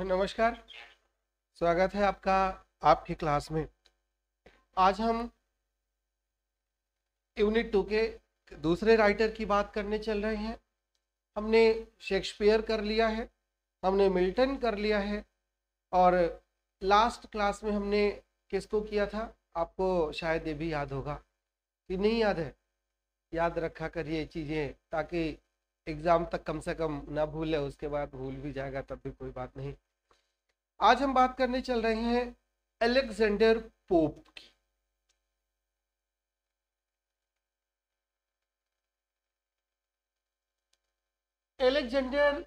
नमस्कार स्वागत है आपका आपकी क्लास में आज हम यूनिट टू के दूसरे राइटर की बात करने चल रहे हैं हमने शेक्सपियर कर लिया है हमने मिल्टन कर लिया है और लास्ट क्लास में हमने किसको किया था आपको शायद ये भी याद होगा कि नहीं याद है याद रखा करिए चीज़ें ताकि एग्ज़ाम तक कम से कम ना भूले उसके बाद भूल भी जाएगा तब भी कोई बात नहीं आज हम बात करने चल रहे हैं अलेक्जेंडर पोप की एलेक्जेंडर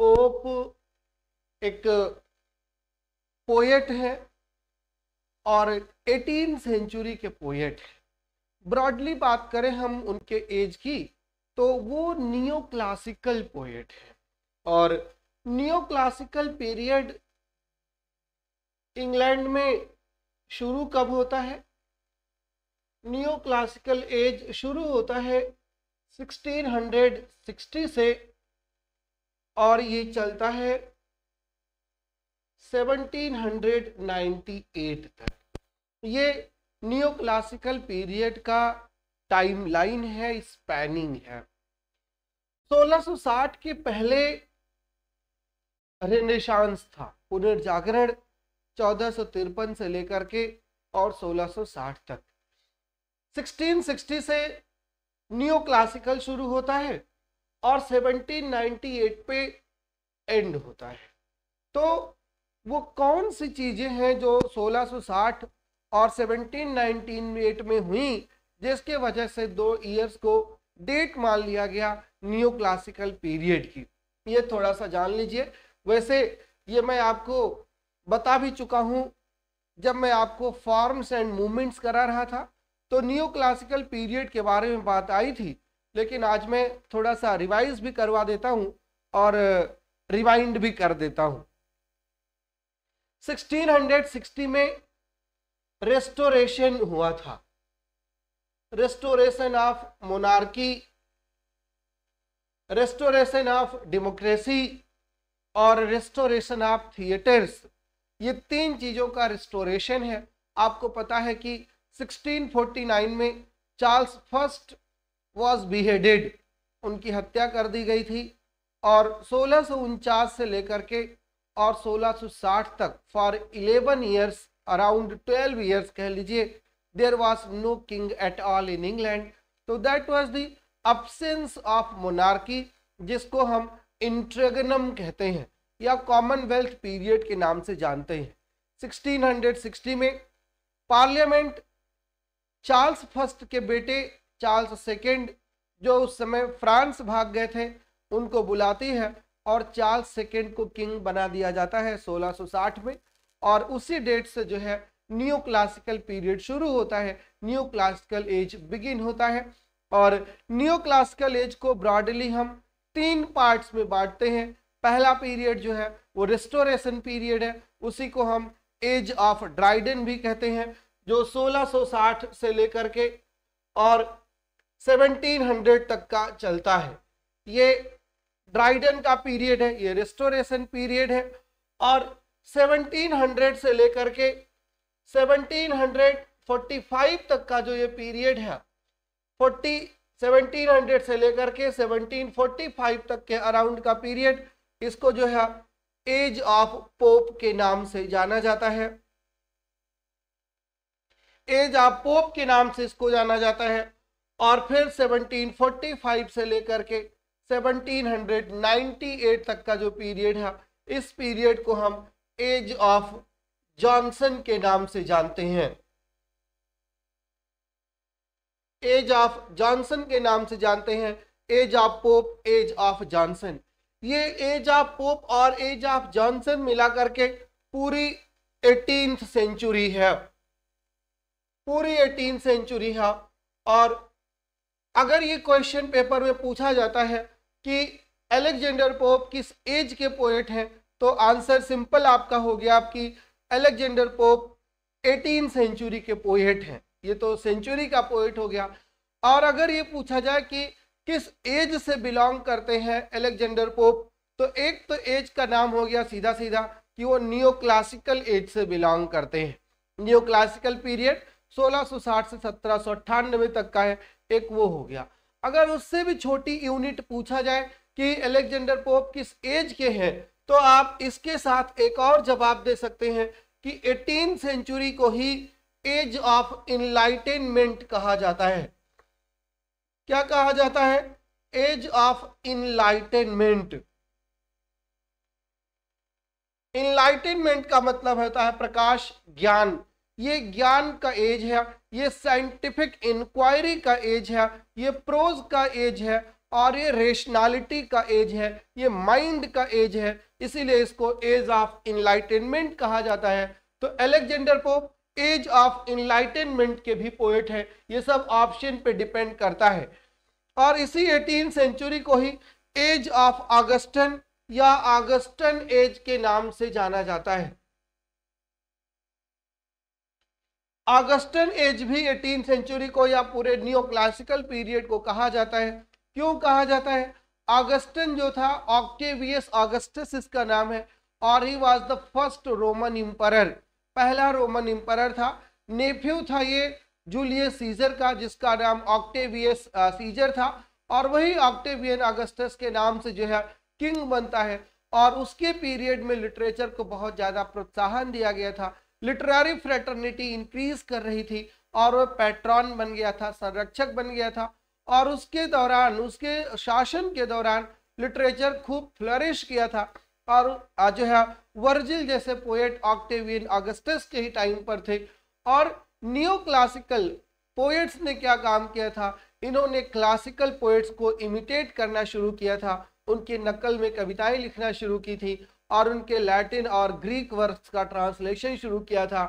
पोप एक पोएट है और 18 सेंचुरी के पोएट है ब्रॉडली बात करें हम उनके एज की तो वो नियो क्लासिकल पोएट है और नियो क्लासिकल पीरियड इंग्लैंड में शुरू कब होता है न्यू क्लासिकल एज शुरू होता है 1660 से और ये चलता है 1798 तक ये न्यू क्लासिकल पीरियड का टाइमलाइन है स्पैनिंग है 1660 के पहले रेनेशांस था पुनर्जागरण चौदह से लेकर के और 1660 तक 1660 से न्यू क्लासिकल शुरू होता है और 1798 पे एंड होता है तो वो कौन सी चीज़ें हैं जो 1660 और 1798 में हुई जिसके वजह से दो ईयर्स को डेट मान लिया गया न्यू क्लासिकल पीरियड की ये थोड़ा सा जान लीजिए वैसे ये मैं आपको बता भी चुका हूं जब मैं आपको फॉर्म्स एंड मूवमेंट्स करा रहा था तो न्यू क्लासिकल पीरियड के बारे में बात आई थी लेकिन आज मैं थोड़ा सा रिवाइज भी करवा देता हूँ और रिवाइंड uh, भी कर देता हूं 1660 में रेस्टोरेशन हुआ था restoration of monarchy restoration of democracy और रेस्टोरेशन ऑफ थिएटर्स ये तीन चीज़ों का रिस्टोरेशन है आपको पता है कि 1649 में चार्ल्स फर्स्ट वॉज बिहेडेड उनकी हत्या कर दी गई थी और सोलह से लेकर के और 1660 तक फॉर 11 ईयर्स अराउंड 12 ईयर्स कह लीजिए there was no king at all in England तो that was the of monarchy जिसको हम इंट्रेगनम कहते हैं या कॉमनवेल्थ पीरियड के नाम से जानते हैं 1660 में पार्लियामेंट चार्ल्स फर्स्ट के बेटे चार्ल्स सेकेंड जो उस समय फ्रांस भाग गए थे उनको बुलाती है और चार्ल्स सेकेंड को किंग बना दिया जाता है 1660 में और उसी डेट से जो है न्यू क्लासिकल पीरियड शुरू होता है न्यू क्लासिकल एज बिगिन होता है और न्यू क्लासिकल एज को ब्रॉडली हम तीन पार्ट्स में बांटते हैं पहला पीरियड जो है वो रेस्टोरेशन पीरियड है उसी को हम एज ऑफ ड्राइडन भी कहते हैं जो 1660 से लेकर के और 1700 तक का चलता है ये ड्राइडन का पीरियड है ये रेस्टोरेशन पीरियड है और 1700 से लेकर के 1745 तक का जो ये पीरियड है 40 1700 से लेकर के 1745 तक के अराउंड का पीरियड इसको जो है एज ऑफ पोप के नाम से जाना जाता है एज ऑफ पोप के नाम से इसको जाना जाता है और फिर 1745 से लेकर के 1798 तक का जो पीरियड है इस पीरियड को हम एज ऑफ जॉनसन के नाम से जानते हैं एज ऑफ जॉनसन के नाम से जानते हैं age of Pope age of Johnson ये एज ऑफ पोप और एज ऑफ जॉनसन मिला करके पूरी एटीन सेंचुरी है पूरी एटीन सेंचुरी है और अगर ये क्वेश्चन पेपर में पूछा जाता है कि एलेक्जेंडर पोप किस एज के पोएट हैं तो आंसर सिंपल आपका हो गया आपकी एलेक्जेंडर पोप एटीन सेंचुरी के पोएट हैं ये तो सेंचुरी का पोएट हो गया और अगर ये पूछा जाए कि किस एज से बिलोंग करते हैं एलेक्जेंडर पोप तो एक तो एज का नाम हो गया सीधा सीधा कि वो नियो क्लासिकल एज से बिलोंग करते हैं नियो क्लासिकल पीरियड 1660 से सत्रह तक का है एक वो हो गया अगर उससे भी छोटी यूनिट पूछा जाए कि एलेक्जेंडर पोप किस एज के हैं तो आप इसके साथ एक और जवाब दे सकते हैं कि एटीन सेंचुरी को ही एज ऑफ इनलाइटेनमेंट कहा जाता है क्या कहा जाता है एज ऑफ इनलाइटेनमेंट इनलाइटेनमेंट का मतलब होता है प्रकाश ज्ञान ये ज्ञान का एज है ये साइंटिफिक इंक्वायरी का एज है ये प्रोज का एज है और ये रेशनैलिटी का एज है ये माइंड का एज है इसीलिए इसको एज ऑफ इनलाइटेनमेंट कहा जाता है तो Alexander Pope age of enlightenment के भी पोएट हैं ये सब ऑप्शन पे डिपेंड करता है और इसी एटीन सेंचुरी को ही एज ऑफ ऑगस्टन या ऑगस्टन एज के नाम से जाना जाता है ऑगस्टन एज भी एटीन सेंचुरी को या पूरे न्यू क्लासिकल पीरियड को कहा जाता है क्यों कहा जाता है ऑगस्टन जो था ऑक्टेवियस ऑगस्टस इसका नाम है और he was the first Roman emperor पहला रोमन एम्पायर था नेफ्यू था ये जूलियस सीजर का जिसका नाम ऑक्टेवियस सीजर था और वही ऑक्टेवियन अगस्टस के नाम से जो है किंग बनता है और उसके पीरियड में लिटरेचर को बहुत ज़्यादा प्रोत्साहन दिया गया था लिटरेरी फ्रेटर्निटी इंक्रीज कर रही थी और वह पैट्रॉन बन गया था संरक्षक बन गया था और उसके दौरान उसके शासन के दौरान लिटरेचर खूब फ्लरिश किया था और जो है वर्जिल जैसे पोएट ऑक्टेवियन ऑगस्टस के ही टाइम पर थे और नियो क्लासिकल पोएट्स ने क्या काम किया था इन्होंने क्लासिकल पोएट्स को इमिटेट करना शुरू किया था उनके नकल में कविताएं लिखना शुरू की थी और उनके लैटिन और ग्रीक वर्क्स का ट्रांसलेशन शुरू किया था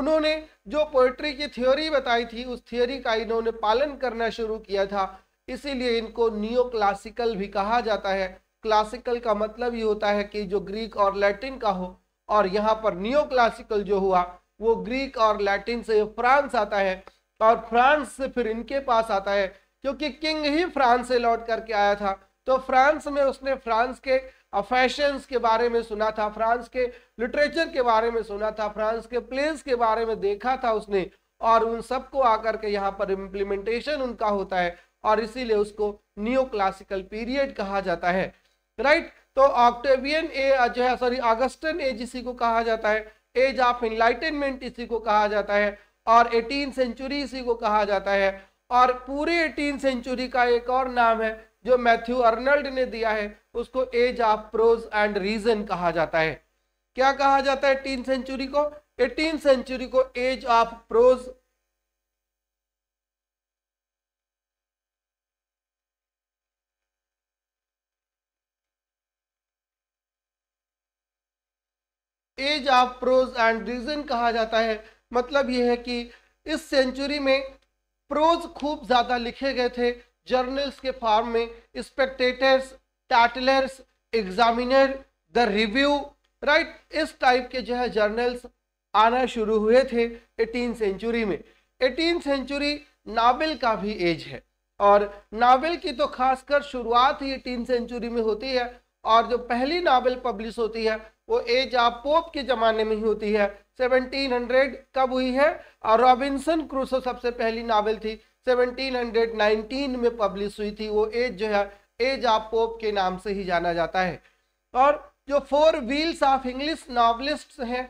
उन्होंने जो पोइट्री की थ्योरी बताई थी उस थ्योरी का इन्होंने पालन करना शुरू किया था इसीलिए इनको नियो क्लासिकल भी कहा जाता है क्लासिकल का मतलब ये होता है कि जो ग्रीक और लैटिन का हो और यहाँ पर नियो क्लासिकल जो हुआ वो ग्रीक और लैटिन से फ्रांस आता है और फ्रांस से फिर इनके पास आता है क्योंकि किंग ही फ्रांस से लौट करके आया था तो फ्रांस में उसने फ्रांस के फैशंस के बारे में सुना था फ्रांस के लिटरेचर के बारे में सुना था फ्रांस के प्लेस के बारे में देखा था उसने और उन सबको आकर के यहाँ पर इम्प्लीमेंटेशन उनका होता है और इसीलिए उसको न्यू क्लासिकल पीरियड कहा जाता है राइट तो ऑक्टेवियन ए जो है सॉरी ऑगस्टन एज इसी को कहा जाता है एज ऑफ इनलाइटेनमेंट इसी को कहा जाता है और एटीन सेंचुरी इसी को कहा जाता है और पूरे एटीन सेंचुरी का एक और नाम है जो मैथ्यू अर्नल्ड ने दिया है उसको age of prose and reason कहा जाता है क्या कहा जाता है एटीन सेंचुरी को एटीन सेंचुरी को age of prose age of prose and reason कहा जाता है मतलब यह है कि इस सेंचुरी में प्रोज खूब ज़्यादा लिखे गए थे जर्नल्स के फॉर्म में spectators tatlers examiner the review right इस टाइप के जो है जर्नल्स आना शुरू हुए थे एटीन सेंचुरी में एटीन सेंचुरी नावल का भी एज है और नावल की तो खासकर शुरुआत ही एटीन सेंचुरी में होती है और जो पहली नावल पब्लिश होती है वो एज आप पोप के ज़माने में ही होती है 1700 कब हुई है और रॉबिन्सन क्रूसो सबसे पहली नावल थी 1719 में पब्लिश हुई थी वो एज जो है एज आप पोप के नाम से ही जाना जाता है और जो four wheels of English novelist हैं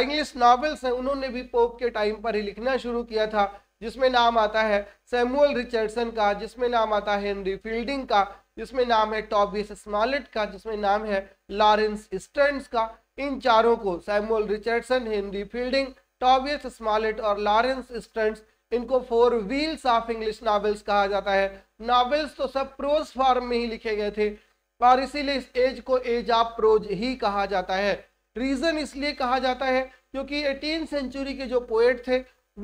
इंग्लिश नावल्स हैं उन्होंने भी पोप के टाइम पर ही लिखना शुरू किया था जिसमें नाम आता है सैमुअल रिचर्डसन का जिसमें नाम आता है हेनरी फील्डिंग का जिसमें नाम है टॉबियस स्मॉलेट का जिसमें नाम है लॉरेंस स्टर्न्स का इन चारों को Samuel Richardson Henry Fielding Tobias Smollett और लॉरेंस स्टर्न्स इनको four wheels of English novels कहा जाता है नॉवेल्स तो सब प्रोज फॉर्म में ही लिखे गए थे और इसीलिए इस एज को एज ऑफ प्रोज ही कहा जाता है रीज़न इसलिए कहा जाता है क्योंकि एटीन सेंचुरी के जो पोएट थे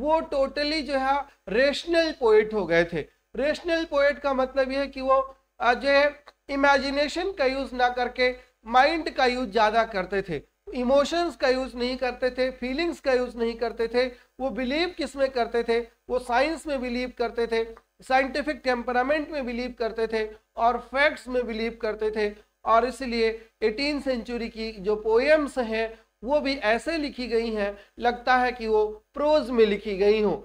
वो टोटली जो है रेशनल पोएट हो गए थे रेशनल पोएट का मतलब यह है कि वो जो है इमेजिनेशन का यूज़ ना करके माइंड का यूज ज़्यादा करते थे इमोशंस का यूज़ नहीं करते थे फीलिंग्स का यूज़ नहीं करते थे वो बिलीव किस में करते थे वो साइंस में बिलीव करते थे साइंटिफिक टेम्परामेंट में बिलीव करते थे और फैक्ट्स में बिलीव करते थे और इसलिए एटीन सेंचुरी की जो पोएम्स हैं वो भी ऐसे लिखी गई हैं लगता है कि वो प्रोज में लिखी गई हों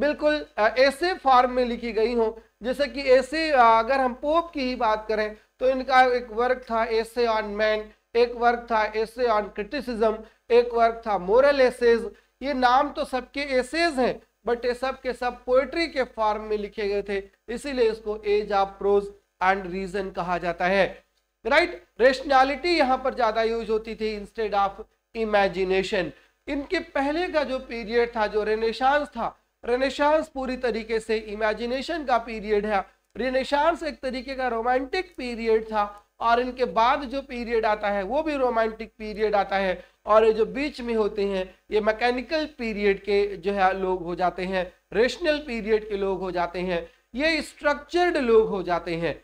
बिल्कुल ऐसे फॉर्म में लिखी गई हों जैसे कि ऐसे अगर हम पोप की ही बात करें तो इनका एक वर्क था ऐसे ऑन मैन एक वर्क था ऐसे ऑन क्रिटिसिज्म एक वर्क था मोरल एसेज ये नाम तो सबके एसेज हैं बट ये सब के सब पोएट्री के फॉर्म में लिखे गए थे इसीलिए इसको age of prose and reason कहा जाता है राइट रेशनैलिटी यहाँ पर ज़्यादा यूज होती थी इंस्टेड ऑफ इमेजिनेशन इनके पहले का जो पीरियड था जो रेनेशांस था रेनेशांस पूरी तरीके से इमेजिनेशन का पीरियड है रेनेशांस एक तरीके का रोमांटिक पीरियड था और इनके बाद जो पीरियड आता है वो भी रोमांटिक पीरियड आता है और ये जो बीच में होते हैं ये मैकेनिकल पीरियड के जो है लोग हो जाते हैं रेशनल पीरियड के लोग हो जाते हैं ये स्ट्रक्चर्ड लोग हो जाते हैं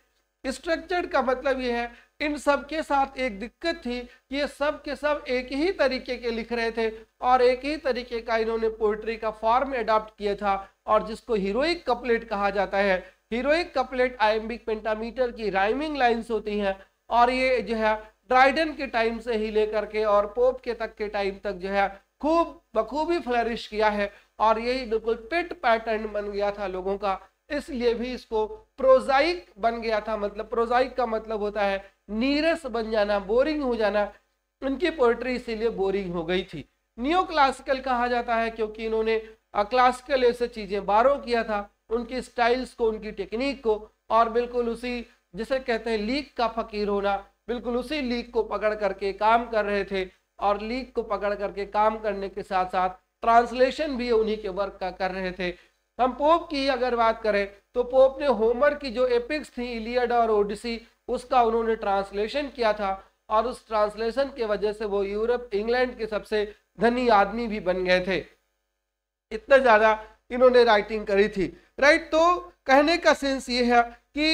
स्ट्रक्चर्ड का मतलब ये है इन सब के साथ एक दिक्कत थी ये सब के सब एक ही तरीके के लिख रहे थे और एक ही तरीके का इन्होंने पोइट्री का फॉर्म एडॉप्ट किया था और जिसको हीरोइक कपलेट कहा जाता है हीरोइक कपलेट आयम्बिक पेंटामीटर की राइमिंग लाइंस होती हैं और ये जो है ड्राइडन के टाइम से ही लेकर के और पोप के तक के टाइम तक जो है खूब बखूबी फ्लरिश किया है और यही बिल्कुल पिट पैटर्न बन गया था लोगों का इसलिए भी इसको प्रोजाइक बन गया था मतलब प्रोजाइक का मतलब होता है नीरस बन जाना बोरिंग हो जाना इनकी पोइट्री इसीलिए बोरिंग हो गई थी न्यू क्लासिकल कहा जाता है क्योंकि इन्होंने क्लासिकल ऐसे चीज़ें बारो किया था उनकी स्टाइल्स को उनकी टेक्निक को और बिल्कुल उसी जिसे कहते हैं लीक का फकीर होना बिल्कुल उसी लीक को पकड़ करके काम कर रहे थे और लीक को पकड़ करके काम करने के साथ साथ ट्रांसलेशन भी उन्हीं के वर्क का कर रहे थे हम पोप की अगर बात करें तो पोप ने होमर की जो एपिक्स थी इलियड और ओडिसी उसका उन्होंने ट्रांसलेशन किया था और उस ट्रांसलेशन के वजह से वो यूरोप इंग्लैंड के सबसे धनी आदमी भी बन गए थे इतना ज़्यादा इन्होंने राइटिंग करी थी राइट तो कहने का सेंस ये है कि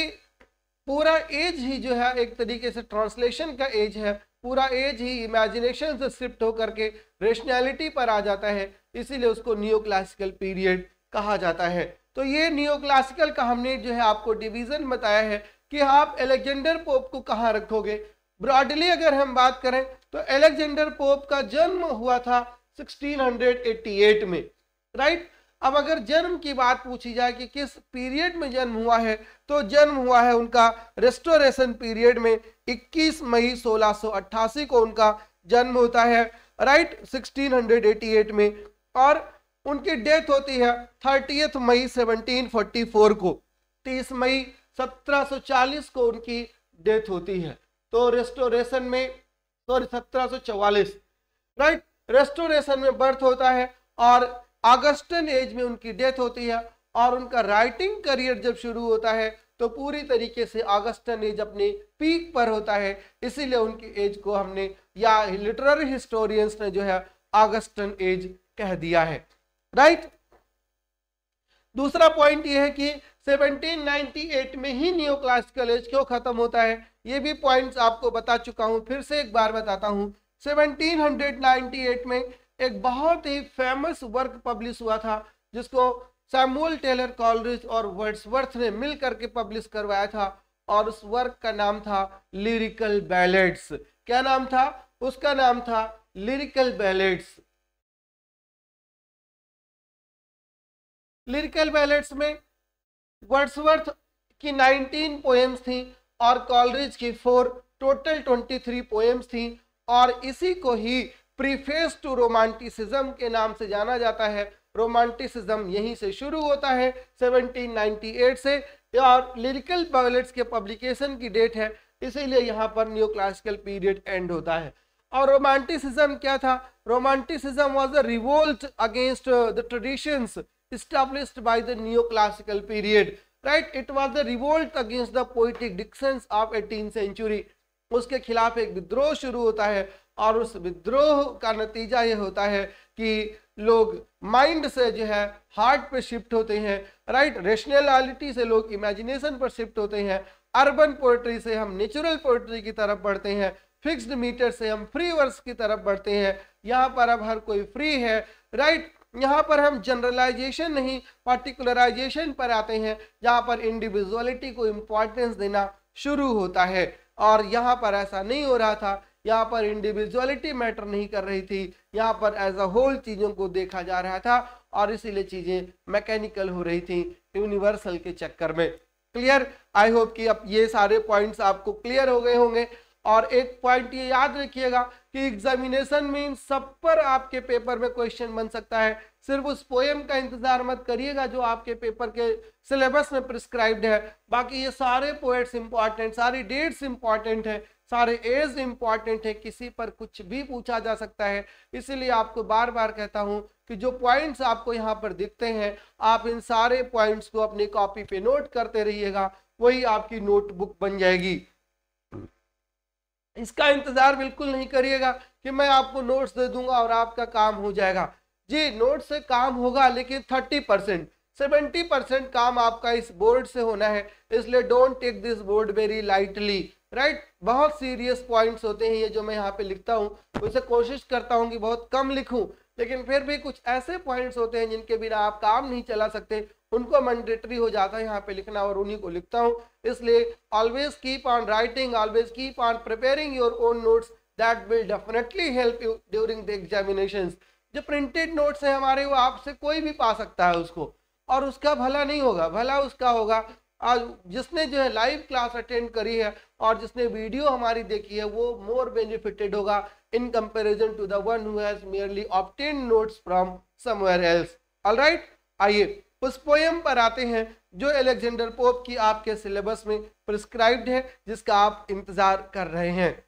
पूरा एज ही जो है एक तरीके से ट्रांसलेशन का एज है पूरा एज ही इमेजिनेशन से शिफ्ट होकर के रेशनैलिटी पर आ जाता है इसीलिए उसको न्यू क्लासिकल पीरियड कहा जाता है तो ये न्यू क्लासिकल का हमने जो है आपको डिवीज़न बताया है कि आप एलेक्जेंडर पोप को कहाँ रखोगे ब्रॉडली अगर हम बात करें तो एलेक्जेंडर पोप का जन्म हुआ था 1688 में राइट अब अगर जन्म की बात पूछी जाए कि किस पीरियड में जन्म हुआ है तो जन्म हुआ है उनका रेस्टोरेशन पीरियड में 21 मई 1688 को उनका जन्म होता है राइट 1688 में और उनकी डेथ होती है थर्टीथ मई 1744 को 30 मई 1740 को उनकी डेथ होती है तो रेस्टोरेशन में सॉरी सत्रह राइट रेस्टोरेशन में बर्थ होता है और अगस्टन एज में उनकी डेथ होती है और उनका राइटिंग करियर जब शुरू होता है तो पूरी तरीके से अगस्टन एज अपने पीक पर होता है इसीलिए उनकी एज को हमने या लिटररी हिस्टोरियंस ने जो है अगस्टन एज कह दिया है राइट दूसरा पॉइंट यह है कि 1798 में ही न्यू क्लास कॉलेज क्यों खत्म होता है ये भी पॉइंट्स आपको बता चुका हूँ फिर से एक बार बताता हूँ 1798 में एक बहुत ही फेमस वर्क पब्लिश हुआ था जिसको सैमुअल टेलर कॉलरिज और वर्ड्सवर्थ ने मिल करके पब्लिश करवाया था और उस वर्क का नाम था लिरिकल बैलेट्स क्या नाम था उसका नाम था लिरिकल बैलेट्स लिरिकल बैलेट्स में वर्ड्सवर्थ की 19 पोएम्स थी और कॉलरिज की फोर टोटल 23 पोएम्स थी और इसी को ही प्रीफेस टू रोमांटिसिज्म के नाम से जाना जाता है रोमांटिसिज्म यहीं से शुरू होता है 1798 से और लिरिकल पॉयलेट्स के पब्लिकेशन की डेट है इसीलिए यहाँ पर न्यू क्लासिकल पीरियड एंड होता है और रोमांटिसिज्म क्या था romanticism was a revolt against the traditions established by the neoclassical period right it was the revolt against the poetic dictions of 18th century उसके खिलाफ एक विद्रोह शुरू होता है और उस विद्रोह का नतीजा ये होता है कि लोग माइंड से जो है हार्ट पे शिफ्ट होते हैं राइट रेशनलिटी से लोग इमेजिनेशन पर शिफ्ट होते हैं अर्बन पोइट्री से हम नेचुरल पोइट्री की तरफ बढ़ते हैं फिक्स्ड मीटर से हम फ्री वर्स की तरफ बढ़ते हैं यहाँ पर अब हर कोई फ्री है राइट यहाँ पर हम जनरलाइजेशन नहीं पर्टिकुलराइजेशन पर आते हैं जहाँ पर इंडिविजुअलिटी को इम्पोर्टेंस देना शुरू होता है और यहाँ पर ऐसा नहीं हो रहा था यहाँ पर इंडिविजुअलिटी मैटर नहीं कर रही थी यहाँ पर एज अ होल चीज़ों को देखा जा रहा था और इसीलिए चीज़ें मैकेनिकल हो रही थी यूनिवर्सल के चक्कर में क्लियर आई होप कि अब ये सारे पॉइंट्स आपको क्लियर हो गए होंगे और एक पॉइंट ये याद रखिएगा कि एग्जामिनेशन में इन सब पर आपके पेपर में क्वेश्चन बन सकता है सिर्फ उस पोएम का इंतजार मत करिएगा जो आपके पेपर के सिलेबस में प्रिस्क्राइब्ड है बाकी ये सारे पोएट्स इंपॉर्टेंट सारी डेट्स इंपॉर्टेंट है सारे एज इंपॉर्टेंट है किसी पर कुछ भी पूछा जा सकता है इसीलिए आपको बार बार कहता हूँ कि जो पॉइंट्स आपको यहाँ पर दिखते हैं आप इन सारे पॉइंट्स को अपनी कॉपी पे नोट करते रहिएगा वही आपकी नोटबुक बन जाएगी इसका इंतजार बिल्कुल नहीं करिएगा कि मैं आपको नोट्स दे दूंगा और आपका काम हो जाएगा जी नोट से काम होगा लेकिन थर्टी परसेंट सेवेंटी परसेंट काम आपका इस बोर्ड से होना है इसलिए don't take this board very lightly right बहुत सीरियस पॉइंट्स होते हैं ये जो मैं यहाँ पे लिखता हूँ उसे कोशिश करता हूँ कि बहुत कम लिखूँ लेकिन फिर भी कुछ ऐसे पॉइंट्स होते हैं जिनके बिना आप काम नहीं चला सकते उनको मैंडेटरी हो जाता है यहाँ पे लिखना और उन्हीं को लिखता हूँ इसलिए always keep on writing always keep on preparing your own notes that will definitely help you during the examination जो प्रिंटेड नोट्स हैं हमारे वो आपसे कोई भी पा सकता है उसको और उसका भला नहीं होगा भला उसका होगा आज जिसने जो है लाइव क्लास अटेंड करी है और जिसने वीडियो हमारी देखी है वो मोर बेनिफिटेड होगा in comparison to the one who has merely obtained notes from somewhere else. All right? आइए us poem par aate hain jo alexander pope ki aapke syllabus mein prescribed hai jiska aap intezar kar rahe hain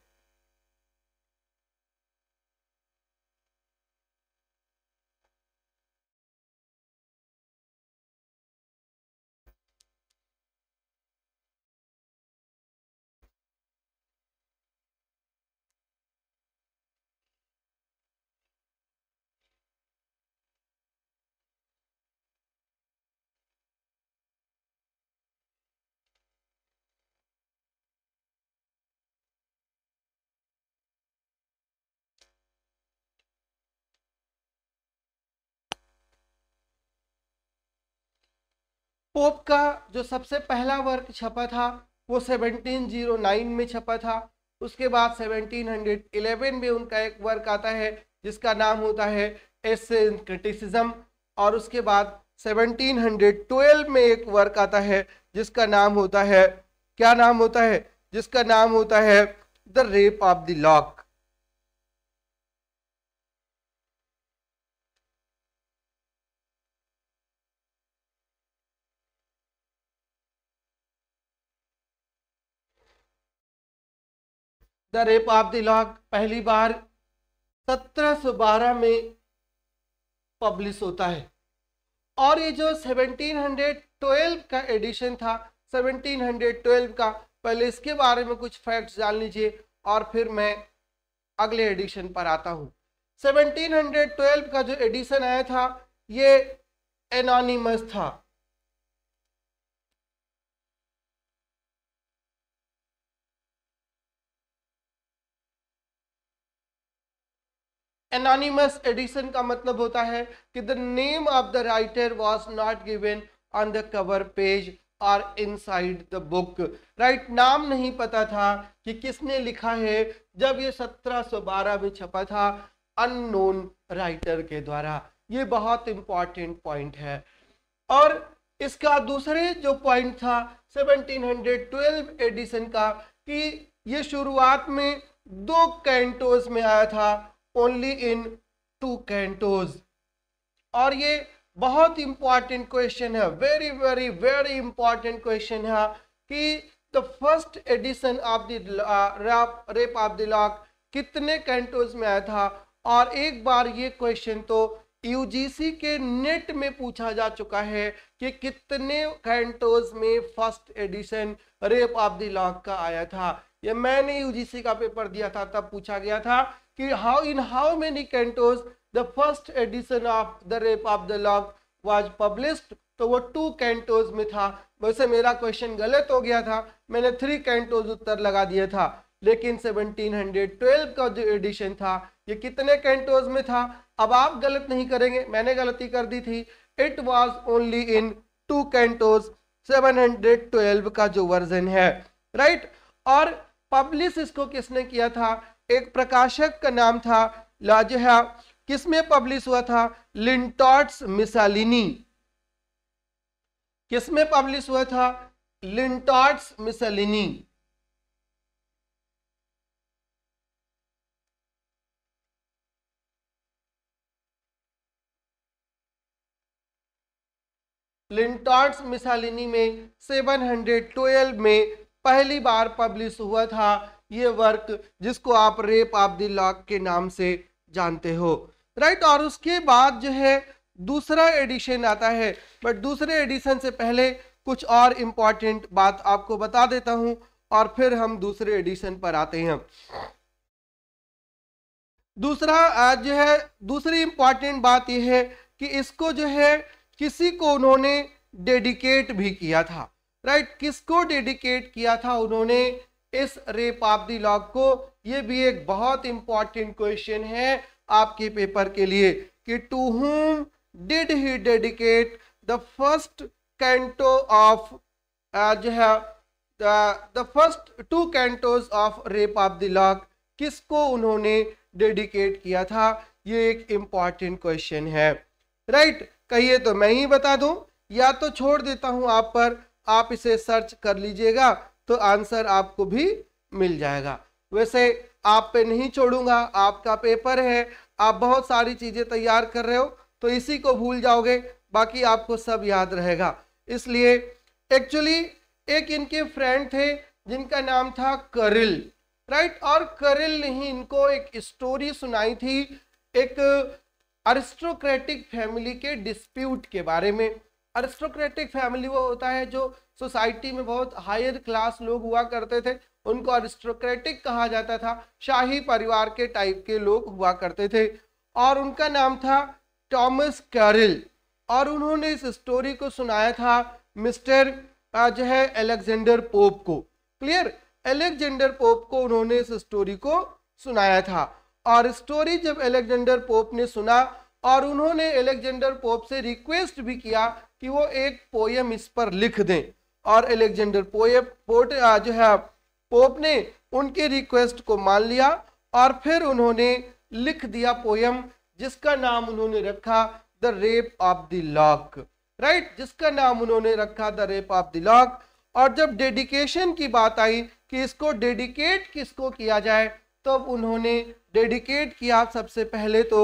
Pope का जो सबसे पहला work छपा था वो 1709 में छपा था उसके बाद 1711 में उनका एक वर्क आता है जिसका नाम होता है एस क्रिटिसिज्म और उसके बाद 1712 में एक वर्क आता है जिसका नाम होता है क्या नाम होता है जिसका नाम होता है the rape of the lock the rape of the lock पहली बार 1712 में पब्लिश होता है और ये जो 1712 का एडिशन था 1712 का पहले इसके बारे में कुछ फैक्ट्स जान लीजिए और फिर मैं अगले एडिशन पर आता हूँ 1712 का जो एडिशन आया था ये एनोनिमस था एनॉनिमस एडिशन का मतलब होता है कि the name of the writer was not given on the cover page और inside the book right नाम नहीं पता था कि किसने लिखा है जब ये 1712 में छपा था अननोन राइटर के द्वारा ये बहुत इंपॉर्टेंट पॉइंट है और इसका दूसरे जो पॉइंट था 1712 एडिशन का कि ये शुरुआत में दो कैंटोज में आया था ओनली इन टू कैंटोज और ये बहुत इंपॉर्टेंट क्वेश्चन है very very very important question है कि the first edition of the rape of the lock कितने कैंटोज में आया था और एक बार ये क्वेश्चन तो यूजीसी के नेट में पूछा जा चुका है कि कितने कैंटोज में first edition rape of the lock का आया था ये मैंने यूजीसी का पेपर दिया था तब पूछा गया था कि how in how many cantos the first edition of the rape of the log was published तो वो टू कैंटोज में था वैसे मेरा क्वेश्चन गलत हो गया था मैंने थ्री कैंटोज उत्तर लगा दिया था लेकिन 1712 का जो एडिशन था ये कितने कैंटोज में था अब आप गलत नहीं करेंगे मैंने गलती कर दी थी it was only in two cantos 712 का जो वर्जन है राइट और पब्लिश इसको किसने किया था एक प्रकाशक का नाम था लाजहा किसमें पब्लिश हुआ था लिंटॉट्स मिसालिनी किसमें पब्लिश हुआ था लिंटॉट्स मिसालिनी लिंटॉट्स मिसालिनी में 712 में पहली बार पब्लिश हुआ था ये वर्क जिसको आप रेप ऑफ द लॉक के नाम से जानते हो राइट और उसके बाद जो है दूसरा एडिशन आता है बट दूसरे एडिशन से पहले कुछ और इम्पॉर्टेंट बात आपको बता देता हूँ और फिर हम दूसरे एडिशन पर आते हैं दूसरा जो है दूसरी इम्पॉर्टेंट बात यह है कि इसको जो है किसी को उन्होंने डेडिकेट भी किया था राइट किसको डेडिकेट किया था उन्होंने इस रेप ऑफ द लॉग को ये भी एक बहुत इंपॉर्टेंट क्वेश्चन है आपके पेपर के लिए कि to whom did he dedicate the first canto of जो है the first two cantos of rape of the lock किसको उन्होंने डेडिकेट किया था ये एक इंपॉर्टेंट क्वेश्चन है राइट right? कहिए तो मैं ही बता दूं या तो छोड़ देता हूं आप पर आप इसे सर्च कर लीजिएगा तो आंसर आपको भी मिल जाएगा वैसे आप पे नहीं छोड़ूंगा आपका पेपर है आप बहुत सारी चीज़ें तैयार कर रहे हो तो इसी को भूल जाओगे बाकी आपको सब याद रहेगा इसलिए एक्चुअली एक इनके फ्रेंड थे जिनका नाम था करिल राइट और करिल ने ही इनको एक स्टोरी सुनाई थी एक अरिस्टोक्रेटिक फैमिली के डिस्प्यूट के बारे में अरिस्टोक्रेटिक फैमिली वो होता है जो सोसाइटी में बहुत हायर क्लास लोग हुआ करते थे उनको अरिस्टोक्रेटिक कहा जाता था शाही परिवार के टाइप के लोग हुआ करते थे और उनका नाम था टॉमस कैरल और उन्होंने इस स्टोरी को सुनाया था मिस्टर जो है एलेक्जेंडर पोप को क्लियर एलेक्जेंडर पोप को उन्होंने इस स्टोरी को सुनाया था और स्टोरी जब एलेक्जेंडर पोप ने सुना और उन्होंने एलेक्जेंडर पोप से रिक्वेस्ट भी किया कि वो एक पोयम इस पर लिख दें और एलेक्जेंडर पोट जो है पोप ने उनके रिक्वेस्ट को मान लिया और फिर उन्होंने लिख दिया पोयम जिसका नाम उन्होंने रखा the rape of the lock right जिसका नाम उन्होंने रखा the rape of the lock और जब डेडिकेशन की बात आई कि इसको डेडिकेट किसको किया जाए तब तो उन्होंने डेडिकेट किया सबसे पहले तो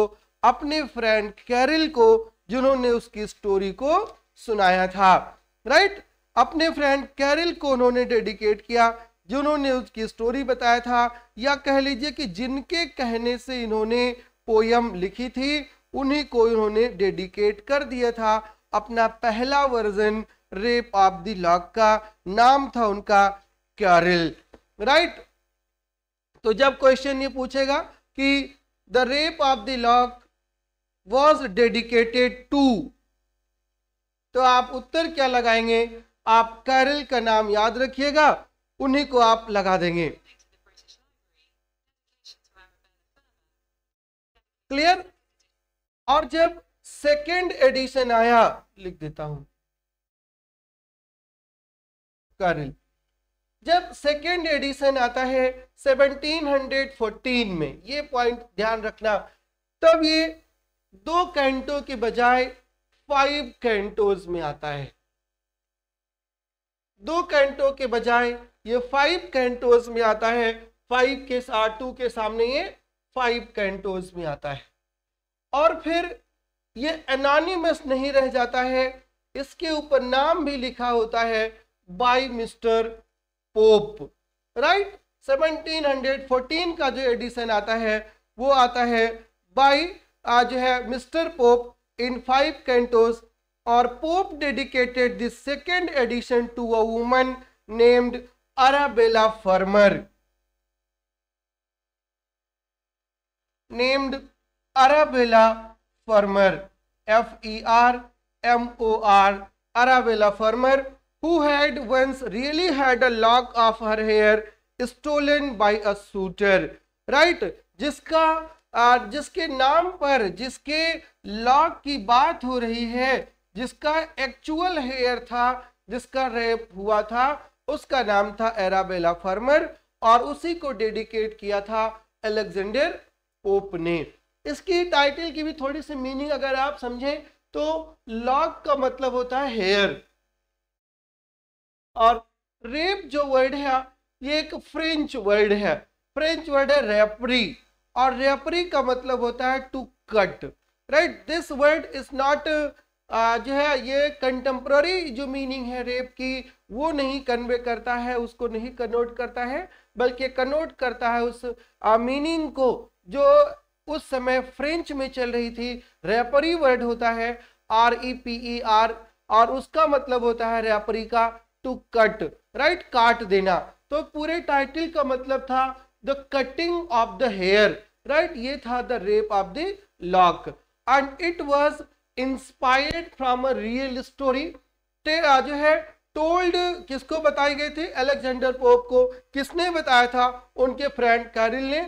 अपने फ्रेंड कैरिल को जिन्होंने उसकी स्टोरी को सुनाया था राइट अपने फ्रेंड कैरिल को उन्होंने डेडिकेट किया जिन्होंने उसकी स्टोरी बताया था या कह लीजिए कि जिनके कहने से इन्होंने पोयम लिखी थी उन्हीं को इन्होंने डेडिकेट कर दिया था अपना पहला version rape of the lock का नाम था उनका कैरिल राइट तो जब क्वेश्चन ये पूछेगा कि the rape of the lock was dedicated to तो आप उत्तर क्या लगाएंगे आप कैरल का नाम याद रखिएगा उन्हीं को आप लगा देंगे क्लियर और जब सेकेंड एडिशन आया लिख देता हूं कैरल जब सेकेंड एडिशन आता है 1714 में ये पॉइंट ध्यान रखना तब ये दो कैंटो के बजाय फाइव कैंटोज में आता है दो कैंटो के बजाय ये फाइव कैंटोज में आता है फाइव के साथ टू के सामने ये फाइव कैंटोज में आता है और फिर ये एनानिमस नहीं रह जाता है इसके ऊपर नाम भी लिखा होता है बाय मिस्टर पोप राइट 1714 का जो एडिशन आता है वो आता है बाय जो है mister Pope in five cantos और Pope dedicated the second edition to a woman named Arabella Fermor named Arabella Fermor F E R M O R Arabella Fermor who had once really had a lock of her hair stolen by a suitor right जिसका जिसके नाम पर जिसके lock की बात हो रही है जिसका एक्चुअल हेयर था जिसका रेप हुआ था उसका नाम था एराबेला फार्मर और उसी को डेडिकेट किया था अलेक्जेंडर पोप ने इसकी टाइटल की भी थोड़ी सी मीनिंग अगर आप समझें तो लॉक का मतलब होता है हेयर और रेप जो वर्ड है ये एक फ्रेंच वर्ड है फ्रेंच वर्ड है रेपरी और रेपरी का मतलब होता है to cut right this word is not जो है ये कंटेम्प्ररी जो मीनिंग है रेप की वो नहीं कन्वे करता है उसको नहीं कन्वर्ट करता है बल्कि कनोट करता है उस मीनिंग को जो उस समय फ्रेंच में चल रही थी रेपरी वर्ड होता है R E P E R और उसका मतलब होता है रेपरी का टू कट राइट काट देना तो पूरे टाइटल का मतलब था the cutting of the hair right ये था the rape of the lock and it was inspired from a real story जो है टोल्ड किसको बताई गई थी अलेक्जेंडर पोप को किसने बताया था उनके फ्रेंड कैरिल ने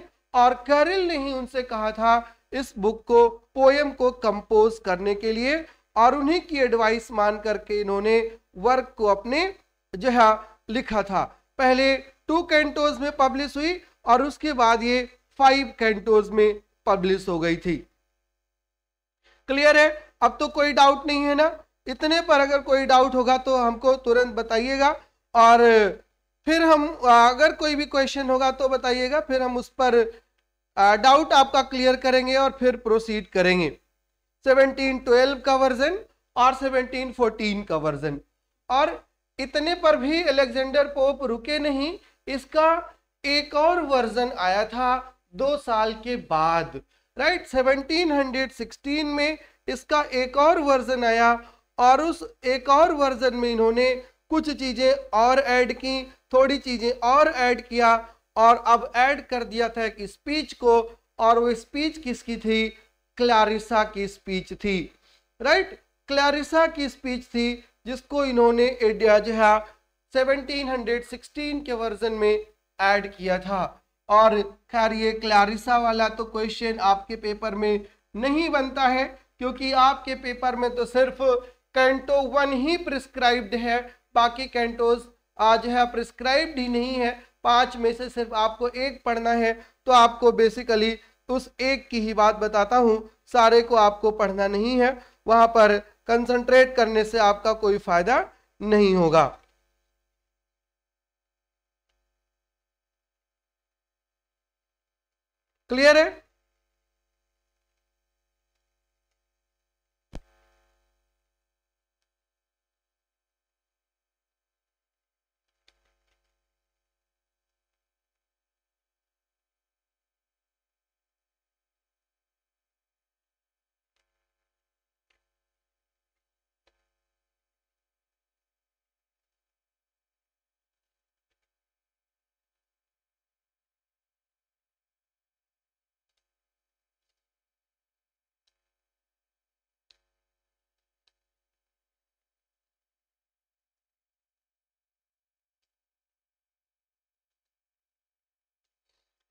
और कैरिल ने ही उनसे कहा था इस बुक को पोएम को कंपोज करने के लिए और उन्हीं की एडवाइस मान करके इन्होंने वर्क को अपने जो है लिखा था पहले टू कैंटोज में पब्लिश हुई और उसके बाद ये फाइव कैंटोज में पब्लिश हो गई थी क्लियर है अब तो कोई डाउट नहीं है ना इतने पर अगर कोई डाउट होगा तो हमको तुरंत बताइएगा और फिर हम अगर कोई भी क्वेश्चन होगा तो बताइएगा फिर हम उस पर डाउट आपका क्लियर करेंगे और फिर प्रोसीड करेंगे सेवनटीन ट्वेल्व का वर्जन और सेवनटीन फोर्टीन का वर्जन और इतने पर भी अलेक्जेंडर पोप रुके नहीं इसका एक और वर्जन आया था दो साल के बाद राइट right? 1716 में इसका एक और वर्जन आया और उस एक और वर्जन में इन्होंने कुछ चीज़ें और ऐड की थोड़ी चीज़ें और ऐड किया और अब ऐड कर दिया था कि स्पीच को और वो स्पीच किसकी थी क्लारिसा की स्पीच थी राइट क्लारिसा की स्पीच थी जिसको इन्होंने जो है सिक्सटीन के वर्जन में ऐड किया था और खैर ये क्लारिसा वाला तो क्वेश्चन आपके पेपर में नहीं बनता है क्योंकि आपके पेपर में तो सिर्फ कैंटो वन ही प्रिस्क्राइब्ड है बाकी कैंटोज आज है प्रिस्क्राइब्ड ही नहीं है पांच में से सिर्फ आपको एक पढ़ना है तो आपको बेसिकली उस एक की ही बात बताता हूँ सारे को आपको पढ़ना नहीं है वहाँ पर कंसंट्रेट करने से आपका कोई फायदा नहीं होगा क्लियर है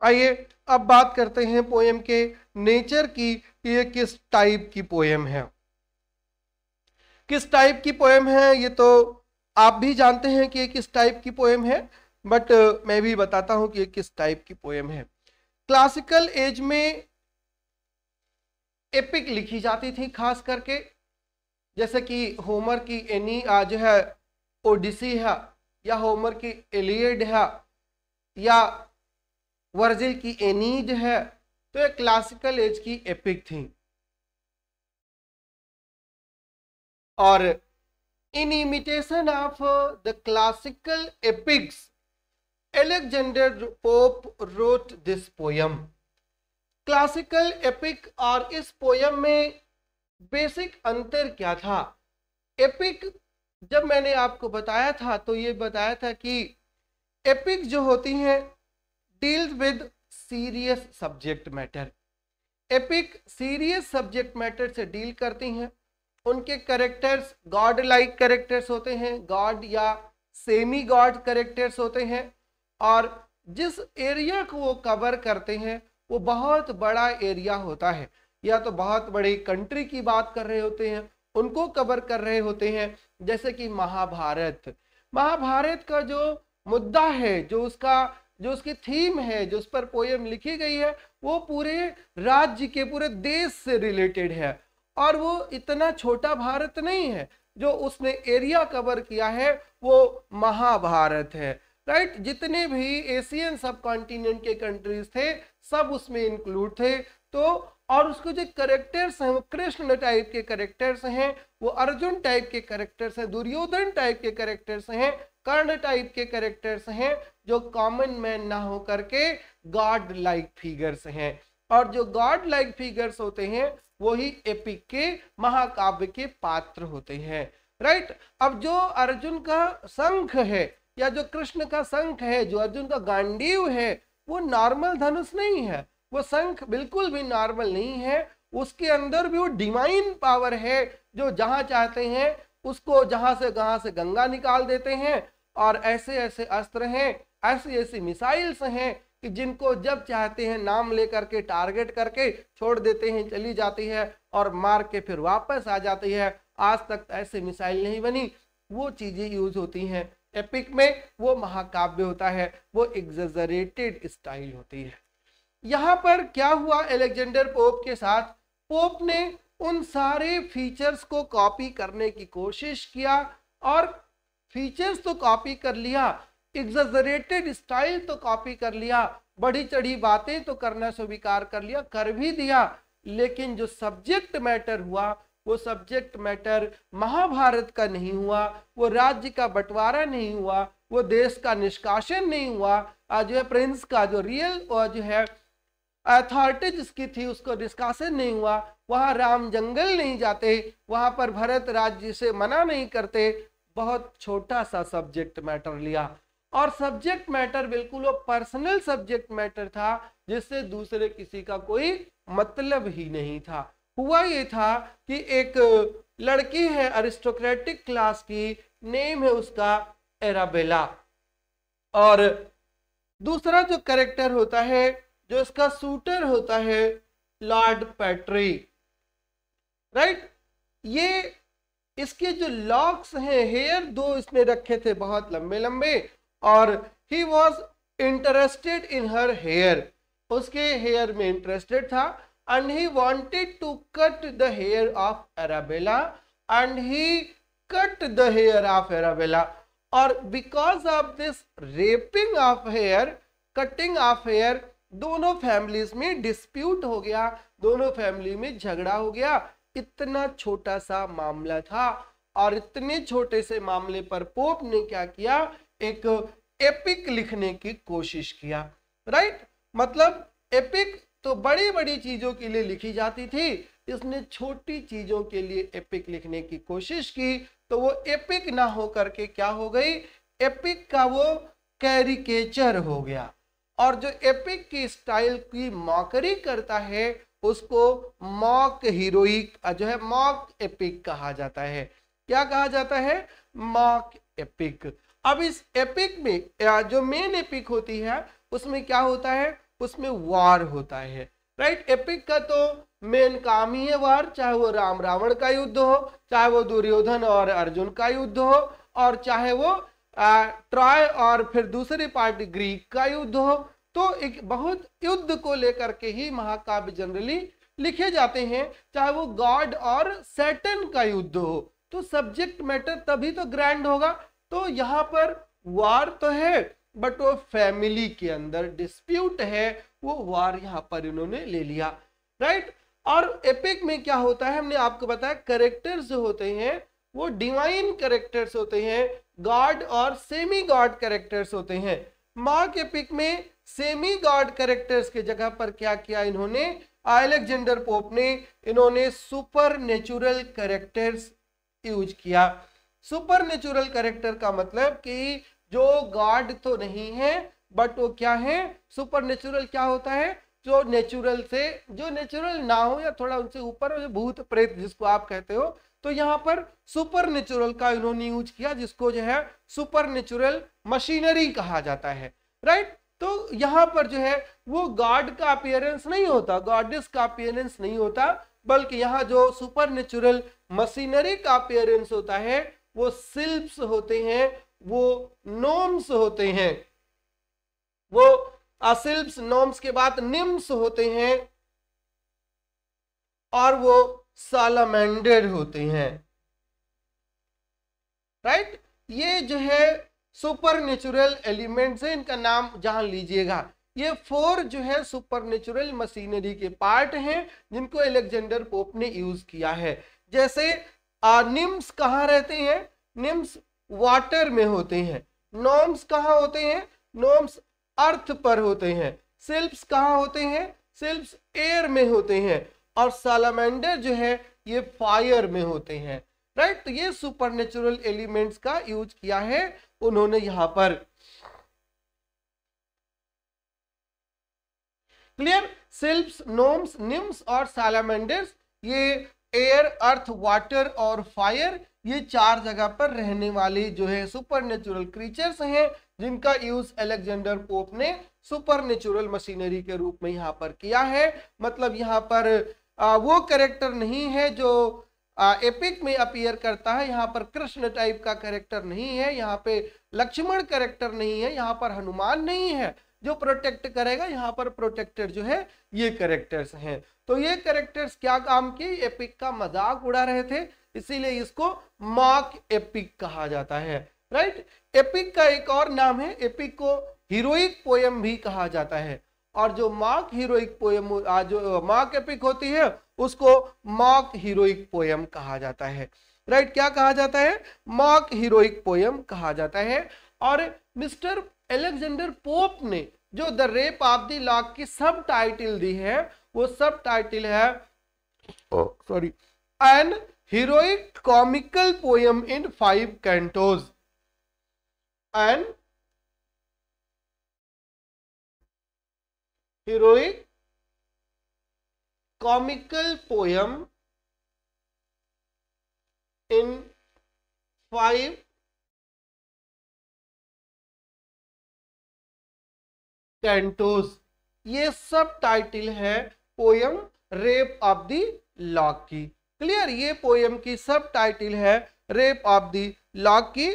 आइए अब बात करते हैं पोएम के नेचर की कि ये किस टाइप की पोएम है किस टाइप की पोएम है ये तो आप भी जानते हैं कि ये किस टाइप की पोएम है बट मैं भी बताता हूं कि ये किस टाइप की पोएम है क्लासिकल एज में एपिक लिखी जाती थी खास करके जैसे कि होमर की एनी आज है ओडिसी है या होमर की एलियड है या वर्जिल की एनीज है तो ये क्लासिकल एज की एपिक थी और in imitation of the classical epics Alexander Pope wrote this poem classical epic और इस पोयम में बेसिक अंतर क्या था एपिक जब मैंने आपको बताया था तो ये बताया था कि एपिक जो होती हैं deals with serious subject matter epic serious subject matter से deal करती हैं उनके characters god like characters होते हैं god या semi god characters होते हैं और जिस एरिया को वो कवर करते हैं वो बहुत बड़ा एरिया होता है या तो बहुत बड़ी कंट्री की बात कर रहे होते हैं उनको कवर कर रहे होते हैं जैसे कि महाभारत महाभारत का जो मुद्दा है जो उसका जो उसकी थीम है जो उस पर पोएम लिखी गई है वो पूरे राज्य के पूरे देश से रिलेटेड है और वो इतना छोटा भारत नहीं है जो उसने एरिया कवर किया है वो महाभारत है राइट जितने भी एशियन सब कॉन्टिनेंट के कंट्रीज थे सब उसमें इंक्लूड थे तो और उसके जो करेक्टर्स हैं वो कृष्ण टाइप के करेक्टर्स हैं वो अर्जुन टाइप के करेक्टर्स हैं दुर्योधन टाइप के करेक्टर्स हैं कर्ण टाइप के करेक्टर्स हैं जो कॉमन मैन ना हो करके गॉड लाइक फिगर्स हैं और जो गॉड लाइक फिगर्स होते हैं वही एपिक के महाकाव्य के पात्र होते हैं राइट अब जो अर्जुन का संख है या जो कृष्ण का संख है जो अर्जुन का गांडीव है वो नॉर्मल धनुष नहीं है वो संख बिल्कुल भी नॉर्मल नहीं है उसके अंदर भी वो डिवाइन पावर है जो जहां चाहते हैं उसको जहाँ से कहा से गंगा निकाल देते हैं और ऐसे ऐसे अस्त्र हैं ऐसी ऐसी मिसाइल्स हैं कि जिनको जब चाहते हैं नाम लेकर के टारगेट करके छोड़ देते हैं चली जाती है और मार के फिर वापस आ जाती है आज तक तो ऐसे मिसाइल नहीं बनी वो चीज़ें यूज होती हैं एपिक में वो महाकाव्य होता है वो एग्जरेटेड स्टाइल होती है यहाँ पर क्या हुआ एलेक्जेंडर पोप के साथ पोप ने उन सारे फीचर्स को कॉपी करने की कोशिश किया और फीचर्स तो कॉपी कर लिया एग्जरेटेड स्टाइल तो कॉपी कर लिया बड़ी चढ़ी बातें तो करना स्वीकार कर लिया कर भी दिया लेकिन जो सब्जेक्ट मैटर हुआ वो सब्जेक्ट मैटर महाभारत का नहीं हुआ वो राज्य का बंटवारा नहीं हुआ वो देश का निष्कासन नहीं हुआ जो है प्रिंस का जो रियल और जो है अथॉरिटी जिसकी थी उसको निष्कासन नहीं हुआ वहाँ राम जंगल नहीं जाते वहाँ पर भरत राज्य से मना नहीं करते बहुत छोटा सा सब्जेक्ट मैटर लिया और सब्जेक्ट मैटर बिल्कुल वो पर्सनल सब्जेक्ट मैटर था जिससे दूसरे किसी का कोई मतलब ही नहीं था हुआ ये था कि एक लड़की है अरिस्टोक्रेटिक क्लास की नेम है उसका एराबेला और दूसरा जो करेक्टर होता है जो इसका सूटर होता है लॉर्ड पैट्री राइट ये इसके जो लॉक्स हैं हेयर दो इसने रखे थे बहुत लंबे लंबे और he was interested in her hair उसके हेयर में इंटरेस्टेड था and he wanted to cut the hair of Arabella and he cut the hair of Arabella और because of this raping of hair cutting of hair दोनों families में dispute हो गया दोनों family में झगड़ा हो गया इतना छोटा सा मामला था और इतने छोटे से मामले पर पोप ने क्या किया एक एपिक लिखने की कोशिश किया राइट मतलब एपिक तो बड़ी बड़ी चीजों के लिए लिखी जाती थी इसने छोटी चीजों के लिए एपिक लिखने की कोशिश की तो वो एपिक ना हो करके क्या हो गई एपिक का वो कैरिकेचर हो गया और जो एपिक की स्टाइल की मौकरी करता है उसको मॉक हीरोइक जो है मॉक एपिक कहा जाता है क्या कहा जाता है मॉक एपिक अब इस एपिक में जो मेन एपिक होती है उसमें क्या होता है उसमें वार होता है राइट एपिक का तो मेन काम ही है वार चाहे वो राम रावण का युद्ध हो चाहे वो दुर्योधन और अर्जुन का युद्ध हो और चाहे वो ट्रॉय और फिर दूसरी पार्टी ग्रीक का युद्ध हो तो एक बहुत युद्ध को लेकर के ही महाकाव्य जनरली लिखे जाते हैं चाहे वो गॉड और सैटन का युद्ध हो तो सब्जेक्ट मैटर तभी तो ग्रैंड होगा तो यहाँ पर वार तो है बट वो फैमिली के अंदर डिस्प्यूट है वो वार यहाँ पर इन्होंने ले लिया राइट और एपिक में क्या होता है हमने आपको बताया करेक्टर्स जो होते हैं वो डिवाइन करेक्टर्स होते हैं गॉड और सेमी गॉड करेक्टर्स होते हैं मार्क एपिक में सेमी गॉड कैरेक्टर्स के जगह पर क्या किया इन्होंने एलेक्जेंडर पोप ने इन्होंने सुपर नेचुरल करेक्टर्स यूज किया सुपर नेचुरल करेक्टर का मतलब कि जो गॉड तो नहीं है बट वो क्या है सुपर नेचुरल क्या होता है जो नेचुरल से जो नेचुरल ना हो या थोड़ा उनसे ऊपर हो भूत प्रेत जिसको आप कहते हो तो यहाँ पर सुपर नेचुरल का इन्होंने यूज किया जिसको जो है सुपर नेचुरल मशीनरी कहा जाता है राइट तो यहाँ पर जो है वो गॉड का अपियरेंस नहीं होता गॉडेस का अपियरेंस नहीं होता बल्कि यहाँ जो सुपर नेचुरल मशीनरी का अपियरेंस होता है वो सिल्प्स होते हैं वो नोम्स होते हैं वो असिल्प्स नोम्स के बाद निम्स होते हैं और वो सालमेंडेड होते हैं राइट ये जो है सुपर नेचुरल एलिमेंट्स है इनका नाम जान लीजिएगा ये फोर जो है सुपर नेचुरल मशीनरी के पार्ट हैं जिनको एलेक्जेंडर पोप ने यूज किया है जैसे निम्स कहाँ रहते हैं निम्स वाटर में होते हैं नॉम्स कहाँ होते हैं नॉम्स अर्थ पर होते हैं सिल्प्स कहाँ होते हैं सिल्प्स एयर में होते हैं और सालामेंडर जो है ये फायर में होते हैं राइट तो ये नेचुरल एलिमेंट्स का यूज किया है उन्होंने यहां पर क्लियर सिल्प्स नोम्स निम्स और सैलामेंडर्स ये एयर अर्थ वाटर और फायर ये चार जगह पर रहने वाले जो है सुपर नेचुरल क्रीचर्स हैं जिनका यूज एलेक्जेंडर पोप ने सुपर नेचुरल मशीनरी के रूप में यहाँ पर किया है मतलब यहाँ पर आ, वो करेक्टर नहीं है जो एपिक में अपीयर करता है यहाँ पर कृष्ण टाइप का कैरेक्टर नहीं है यहाँ पे लक्ष्मण कैरेक्टर नहीं है यहाँ पर हनुमान नहीं है जो प्रोटेक्ट करेगा यहाँ पर प्रोटेक्टर जो है ये करेक्टर्स हैं तो ये कैरेक्टर्स क्या काम के एपिक का मजाक उड़ा रहे थे इसीलिए इसको मॉक एपिक कहा जाता है राइट एपिक का एक और नाम है एपिक को हीरोइक पोयम भी कहा जाता है और जो मॉक हीरोइक पोयम जो मॉक एपिक होती है उसको मॉक हीरोइक पोयम कहा जाता है राइट right, क्या कहा जाता है मॉक हीरोइक पोयम कहा जाता है और मिस्टर एलेक्जेंडर पोप ने जो the rape of the lock की सब टाइटिल दी है वो सब टाइटिल है sorry an heroic comical poem in five cantos an heroic comical poem in five cantos ये सब टाइटल है poem rape of the lock की clear ये poem की सब टाइटल है रेप ऑफ द लॉक की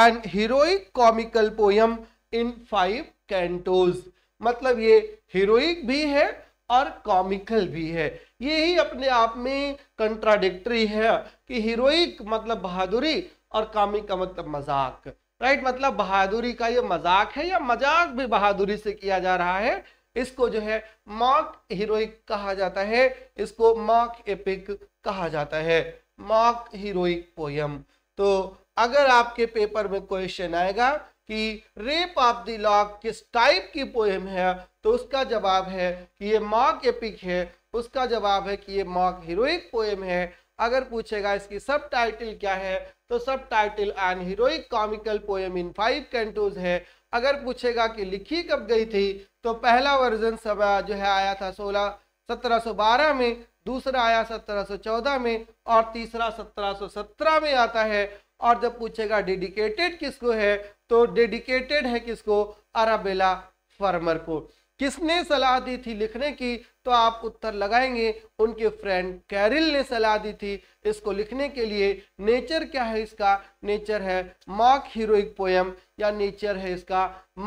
and heroic comical poem in five cantos मतलब ये heroic भी है और कॉमिकल भी है ये ही अपने आप में कंट्राडिक्टरी है कि हीरोइक मतलब बहादुरी और कॉमिक का मतलब मजाक राइट मतलब बहादुरी का ये मजाक है या मजाक भी बहादुरी से किया जा रहा है इसको जो है मॉक हीरोइक कहा जाता है इसको मॉक एपिक कहा जाता है मॉक हीरोइक पोयम तो अगर आपके पेपर में क्वेश्चन आएगा कि रेप ऑफ द लॉक किस टाइप की पोएम है तो उसका जवाब है कि ये मॉक एपिक है उसका जवाब है कि ये मॉक हीरोइक पोएम है अगर पूछेगा इसकी सब टाइटल क्या है तो subtitle an heroic comical poem in five cantos है अगर पूछेगा कि लिखी कब गई थी तो पहला वर्जन सब जो है आया था सोलह बारह में दूसरा आया 1714 में और तीसरा 1717 में आता है और जब पूछेगा डेडिकेटेड किसको है तो डेडिकेटेड है किसको अराबेला फार्मर को किसने सलाह दी थी लिखने की तो आप उत्तर लगाएंगे उनके फ्रेंड कैरिल ने सलाह दी थी इसको लिखने के लिए नेचर क्या है इसका नेचर है मार्क हीरोइक पोएम या नेचर है इसका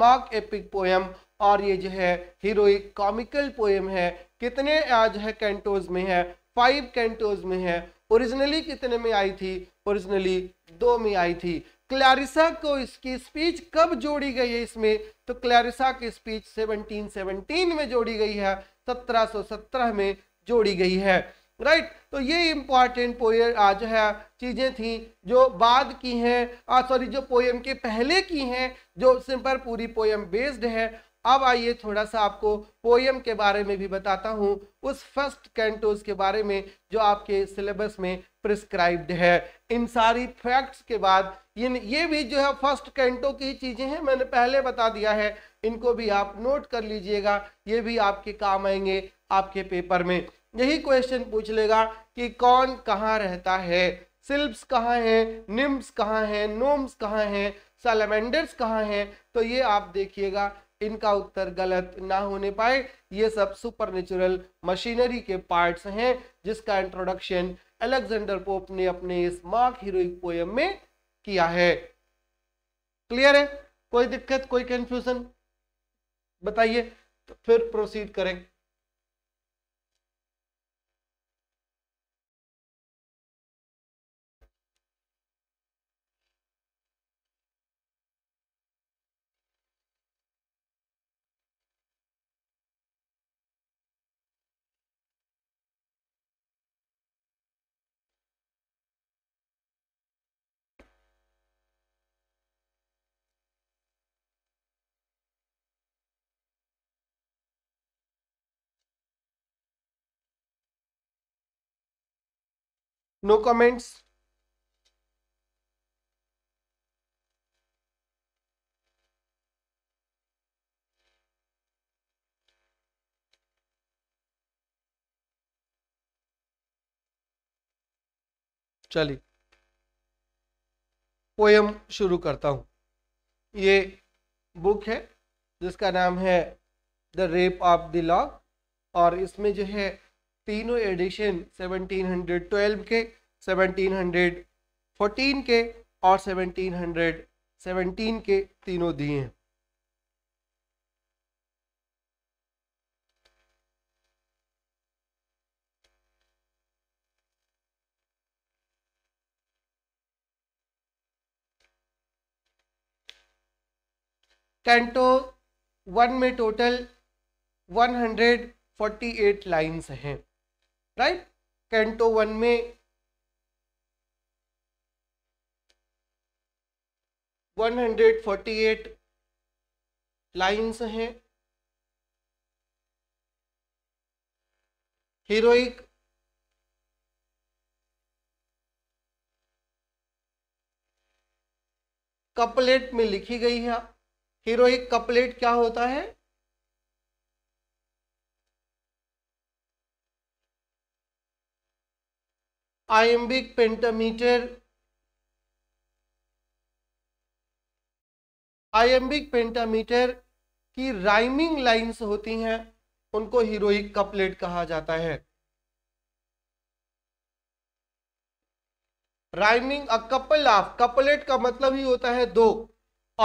मार्क एपिक पोएम और ये जो है हीरोइक कॉमिकल पोएम है कितने आज है कैंटोज में है फाइव कैंटोज में है ओरिजिनली कितने में आई थी ओरिजिनली दो में आई थी क्लैरिसा को इसकी स्पीच कब जोड़ी गई है इसमें तो क्लैरिसा की स्पीच 1717 में जोड़ी गई है 1717 में जोड़ी गई है राइट right? तो ये इंपॉर्टेंट पोएम आज है चीज़ें थी जो बाद की हैं सॉरी जो पोएम के पहले की हैं जो सिंपल पूरी पोएम बेस्ड है अब आइए थोड़ा सा आपको पोयम के बारे में भी बताता हूँ उस फर्स्ट कैंटोज के बारे में जो आपके सिलेबस में प्रिस्क्राइब्ड है इन सारी फैक्ट्स के बाद इन ये भी जो है फर्स्ट कैंटो की चीज़ें हैं मैंने पहले बता दिया है इनको भी आप नोट कर लीजिएगा ये भी आपके काम आएंगे आपके पेपर में यही क्वेश्चन पूछ लेगा कि कौन कहाँ रहता है सिल्प्स कहाँ हैं निम्स कहाँ हैं नोम्स कहाँ हैं सलेमेंडर्स कहाँ हैं तो ये आप देखिएगा इनका उत्तर गलत ना होने पाए ये सब नेचुरल मशीनरी के पार्ट्स हैं जिसका इंट्रोडक्शन अलेक्जेंडर पोप ने अपने इस मार्क हीरोइक पोयम में किया है क्लियर है कोई दिक्कत कोई कंफ्यूजन बताइए तो फिर प्रोसीड करें नो कमेंट्स चलिए पोयम शुरू करता हूँ ये बुक है जिसका नाम है the rape of the lock और इसमें जो है तीनों एडिशन 1712 के 1714 के और 1717 के तीनों दिए हैं कैंटो वन में टोटल 148 लाइंस हैं राइट कैंटो वन में one hundred forty eight lines हैं हीरोइक कपलेट में लिखी गई है हीरोइक कपलेट क्या होता है आयम्बिक पेंटामीटर आयम्बिक पेंटामीटर की राइमिंग लाइंस होती हैं उनको हीरोइक कपलेट कहा जाता है rhyming a couple of couplet का मतलब ही होता है दो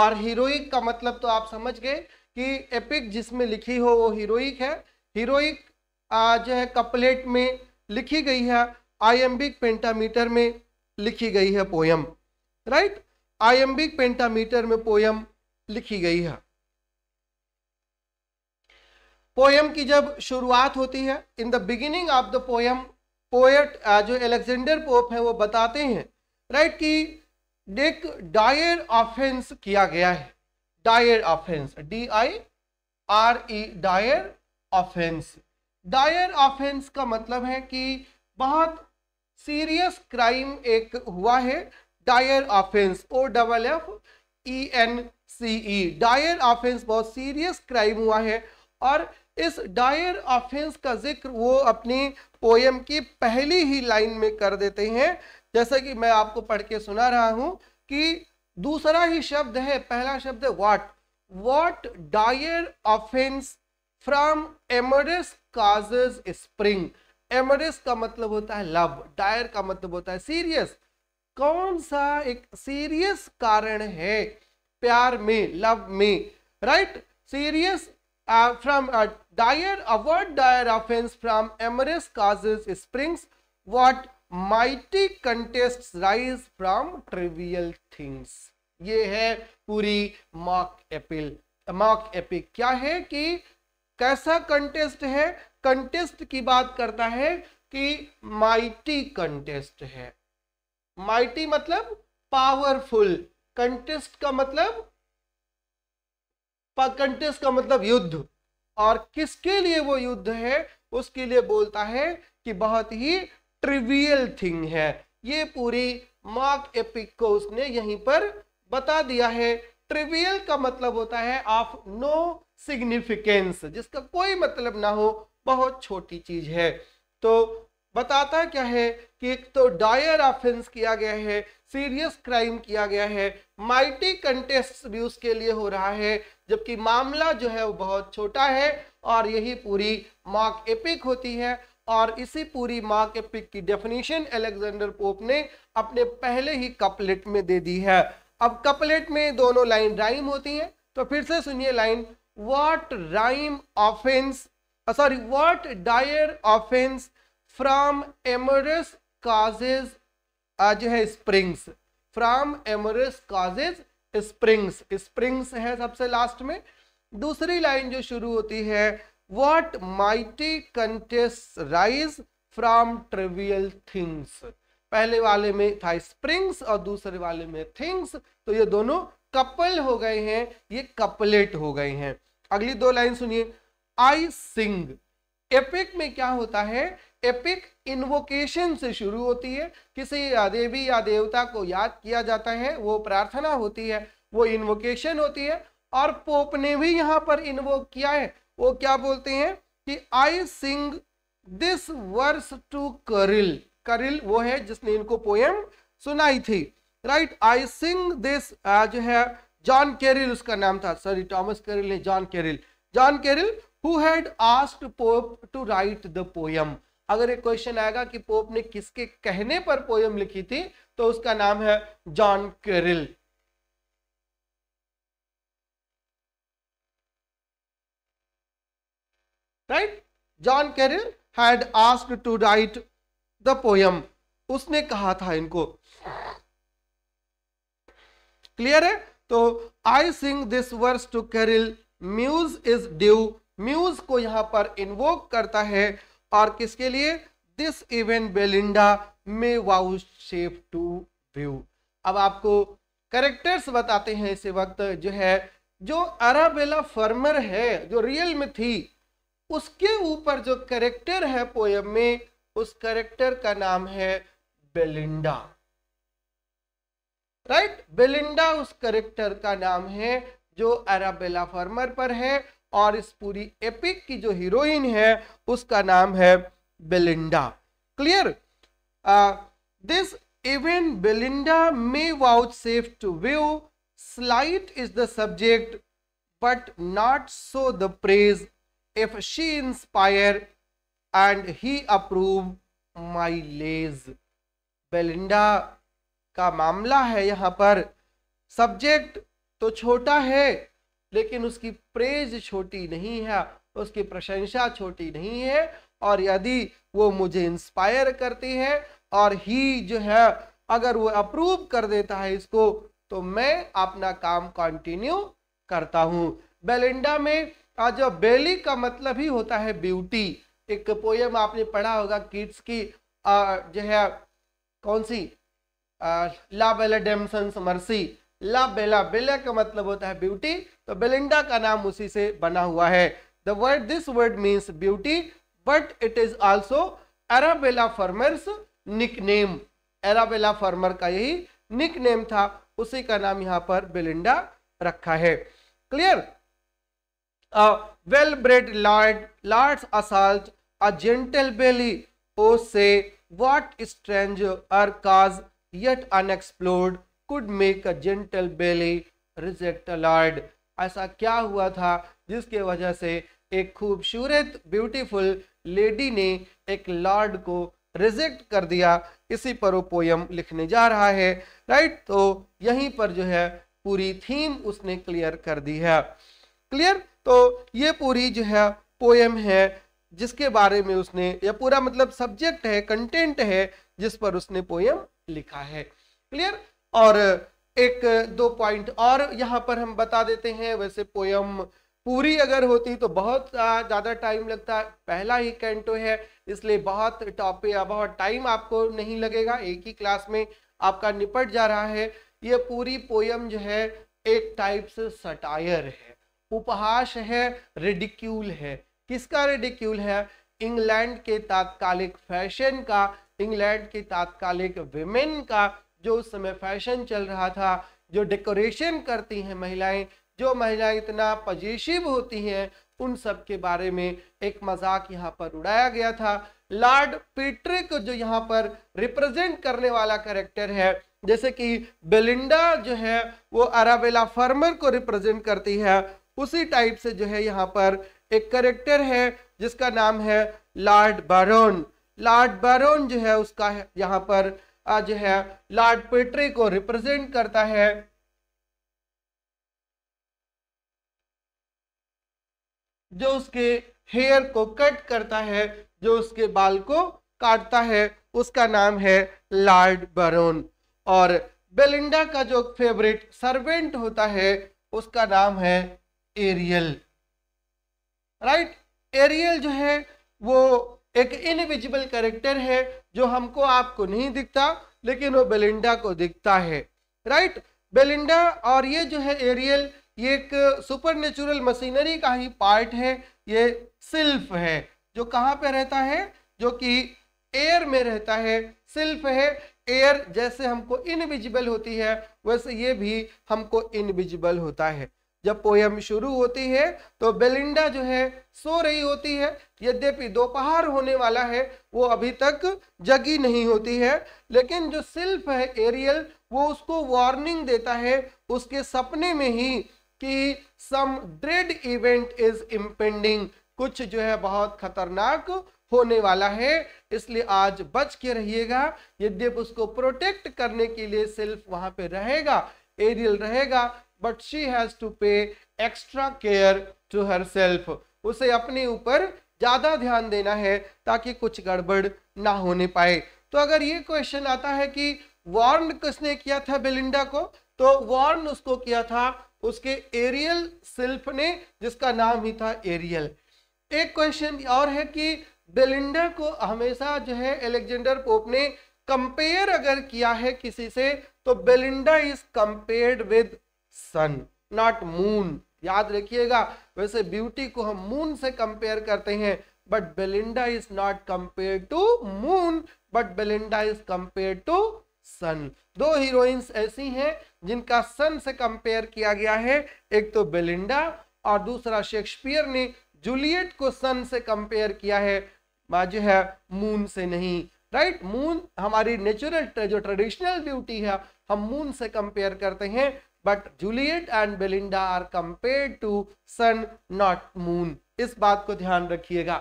और हीरोइक का मतलब तो आप समझ गए कि एपिक जिसमें लिखी हो वो हीरोइक है हीरोइक जो है कपलेट में लिखी गई है आयम्बिक पेंटामीटर में लिखी गई है पोयम राइट आयम्बिक पेंटामीटर में पोयम लिखी गई है पोयम की जब शुरुआत होती है in the beginning of the poem poet जो एलेक्जेंडर पोप है वो बताते हैं राइट कि डेक डायर ऑफेंस किया गया है dire offence D I R E dire offence dire offence का मतलब है कि बहुत सीरियस क्राइम एक हुआ है dire offence O double F E N C E dire offence बहुत सीरियस क्राइम हुआ है और इस डायर ऑफेंस का जिक्र वो अपनी पोएम की पहली ही लाइन में कर देते हैं जैसा कि मैं आपको पढ़ के सुना रहा हूं कि दूसरा ही शब्द है पहला शब्द है what what dire offence from amorous causes spring amorous का मतलब होता है लव डायर का मतलब होता है सीरियस कौन सा एक सीरियस कारण है प्यार में लव में राइट सीरियस फ्रॉम डायर अवर्ड dire offence from amorous causes springs what mighty contest rise from trivial things ये है पूरी मॉक एपिल मॉक एपिक क्या है कि कैसा कंटेस्ट है कंटेस्ट की बात करता है कि माइटी कंटेस्ट है माइटी मतलब पावरफुल कंटेस्ट का मतलब कंटेस्ट का मतलब युद्ध और किसके लिए वो युद्ध है उसके लिए बोलता है कि बहुत ही ट्रिवियल थिंग है ये पूरी मार्क एपिक को उसने यहीं पर बता दिया है ट्रिवियल का मतलब होता है ऑफ नो सिग्निफिकेंस जिसका कोई मतलब ना हो बहुत छोटी चीज है तो बताता क्या है कि एक तो डायर ऑफेंस किया गया है सीरियस क्राइम किया गया है माइटी कंटेस्ट भी उसके लिए हो रहा है जबकि मामला जो है वो बहुत छोटा है और यही पूरी मॉक एपिक होती है और इसी पूरी मॉक एपिक की डेफिनेशन एलेक्जेंडर पोप ने अपने पहले ही कपलेट में दे दी है अब कपलेट में दोनों लाइन राइम होती हैं तो फिर से सुनिए line what rhyme offence sorry uh, what dire offence from amorous causes आज uh, है springs from amorous causes springs springs है सबसे लास्ट में दूसरी लाइन जो शुरू होती है what mighty contest rise from trivial things पहले वाले में था स्प्रिंग्स और दूसरे वाले में थिंग्स तो ये दोनों कपल हो गए हैं ये कपलेट हो गए हैं अगली दो लाइन सुनिए आई सिंग एपिक में क्या होता है एपिक इन्वोकेशन से शुरू होती है किसी देवी या देवता को याद किया जाता है वो प्रार्थना होती है वो इन्वोकेशन होती है और पोप ने भी यहां पर इन्वोक किया है वो क्या बोलते हैं कि I sing this verse to Caryll Caryll वो है जिसने इनको पोएम सुनाई थी राइट आई सिंग दिस जो है जॉन केरिल उसका नाम था सॉरी टॉमस केरिल ने John Caryll John Caryll who had asked Pope to write the poem अगर एक क्वेश्चन आएगा कि पोप ने किसके कहने पर पोयम लिखी थी तो उसका नाम है John Caryll right John Caryll had ask to write the poem उसने कहा था इनको क्लियर है तो I sing this verse to Caryll muse is due muse को यहाँ पर इन्वोक करता है और किसके लिए this event Belinda may vouchsafe to view अब आपको करेक्टर्स बताते हैं इस वक्त जो है जो अराबेला फर्मर है जो रियल में थी उसके ऊपर जो करेक्टर है पोयम में उस करेक्टर का नाम है बेलिंडा राइट right? बेलिंडा उस करेक्टर का नाम है जो अराबेला फर्मर पर है और इस पूरी एपिक की जो हीरोइन है उसका नाम है Belinda clear this event Belinda may vouchsafe to view slight is the subject but not so the praise if she inspire and he approve my lays Belinda का मामला है यहाँ पर सब्जेक्ट तो छोटा है लेकिन उसकी प्रेज छोटी नहीं है उसकी प्रशंसा छोटी नहीं है और यदि वो मुझे इंस्पायर करती है और ही जो है अगर वो अप्रूव कर देता है इसको तो मैं अपना काम कंटिन्यू करता हूँ बेलिंडा में जो बेली का मतलब ही होता है ब्यूटी एक पोयम आपने पढ़ा होगा किड्स की जो है कौन सी ला डेमसन मर्सी ला बेला बेला का मतलब होता है ब्यूटी तो बेलिंडा का नाम उसी से बना हुआ है the word this word means beauty but it is also Arabella Fermor's nickname Arabella Fermor का यही निक नेम था उसी का नाम यहाँ पर बेलिंडा रखा है clear well bred lord lord assault a gentle belle O say what stranger cause yet unexplored could make a gentle belle reject a lord ऐसा क्या हुआ था जिसके वजह से एक खूबसूरत ब्यूटीफुल लेडी ने एक लॉर्ड को रिजेक्ट कर दिया इसी पर वो पोयम लिखने जा रहा है राइट तो यहीं पर जो है पूरी थीम उसने क्लियर कर दी है क्लियर तो ये पूरी जो है पोयम है जिसके बारे में उसने यह पूरा मतलब सब्जेक्ट है कंटेंट है जिस पर उसने पोयम लिखा है क्लियर और एक दो पॉइंट और यहाँ पर हम बता देते हैं वैसे पोयम पूरी अगर होती तो बहुत ज़्यादा टाइम लगता है पहला ही कैंटो है इसलिए बहुत टॉपिक बहुत टाइम आपको नहीं लगेगा एक ही क्लास में आपका निपट जा रहा है ये पूरी पोयम जो है एक टाइप से सटायर है उपहास है रेडिक्यूल है किसका रेडिक्यूल है इंग्लैंड के तात्कालिक फैशन का इंग्लैंड के तात्कालिक विमेन का जो उस समय फैशन चल रहा था जो डेकोरेशन करती हैं महिलाएं जो महिलाएं इतना पजेशिव होती हैं उन सब के बारे में एक मजाक यहाँ पर उड़ाया गया था लॉर्ड पीट्रिक जो यहाँ पर रिप्रेजेंट करने वाला करेक्टर है जैसे कि बेलिंडा जो है वो अराबेला फार्मर को रिप्रेजेंट करती है उसी टाइप से जो है यहाँ पर एक करेक्टर है जिसका नाम है लॉर्ड बारोन लॉर्ड बारोन जो है उसका यहाँ पर जो है लॉर्ड पेट्रे को रिप्रेजेंट करता है जो उसके हेयर को कट करता है जो उसके बाल को काटता है उसका नाम है लॉर्ड बरोन और बेलिंडा का जो फेवरेट सर्वेंट होता है उसका नाम है एरियल राइट एरियल जो है वो एक इनविजिबल कैरेक्टर है जो हमको आपको नहीं दिखता लेकिन वो बेलिंडा को दिखता है राइट बेलिंडा और ये जो है एरियल ये एक सुपर नेचुरल मशीनरी का ही पार्ट है ये सिल्फ है जो कहाँ पे रहता है जो कि एयर में रहता है सिल्फ है एयर जैसे हमको इनविजिबल होती है वैसे ये भी हमको इनविजिबल होता है जब पोयम शुरू होती है तो बेलिंडा जो है सो रही होती है यद्यपि दोपहर होने वाला है वो अभी तक जगी नहीं होती है लेकिन जो सिल्फ है एरियल वो उसको वार्निंग देता है उसके सपने में ही कि some dread event is impending कुछ जो है बहुत खतरनाक होने वाला है इसलिए आज बच के रहिएगा यद्यप उसको प्रोटेक्ट करने के लिए सिल्फ वहां पे रहेगा एरियल रहेगा but she has to pay extra care to herself उसे अपने ऊपर ज़्यादा ध्यान देना है ताकि कुछ गड़बड़ ना होने पाए तो अगर ये क्वेश्चन आता है कि वार्न किसने किया था बेलिंडा को तो वार्न उसको किया था उसके एरियल सिल्फ ने जिसका नाम ही था एरियल एक क्वेश्चन और है कि बेलिंडा को हमेशा जो है एलेक्जेंडर पोप ने कंपेयर अगर किया है किसी से तो Belinda is compared with sun not moon याद रखिएगा वैसे ब्यूटी को हम मून से कंपेयर करते हैं but Belinda is not compare to moon but Belinda is compare to sun दो हीरोइंस ऐसी हैं जिनका सन से कंपेयर किया गया है एक तो बेलिंडा और दूसरा शेक्सपियर ने जूलियट को सन से कंपेयर किया है जो है मून से नहीं राइट मून हमारी नेचुरल जो ट्रेडिशनल ब्यूटी है हम मून से कंपेयर करते हैं but Juliet and Belinda are compare to sun not moon इस बात को ध्यान रखिएगा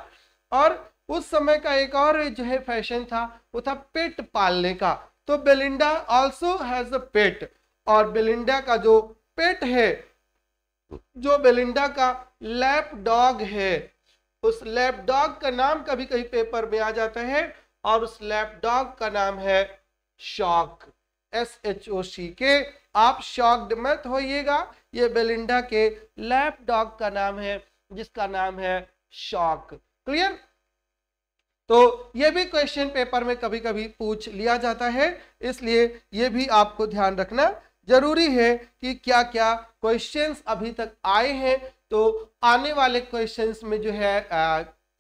और उस समय का एक और जो है फैशन था वो था पेट पालने का तो Belinda also has a pet और बेलिंडा का जो पेट है जो बेलिंडा का लैप डॉग है उस लैप डॉग का नाम कभी कभी पेपर में आ जाता है और उस लैप डॉग का नाम है Shock S H O C के आप शॉक्ड मत होइएगा ये बेलिंडा के लैप डॉग का नाम है जिसका नाम है शॉक क्लियर तो ये भी क्वेश्चन पेपर में कभी कभी पूछ लिया जाता है इसलिए ये भी आपको ध्यान रखना जरूरी है कि क्या क्या क्वेश्चंस अभी तक आए हैं तो आने वाले क्वेश्चंस में जो है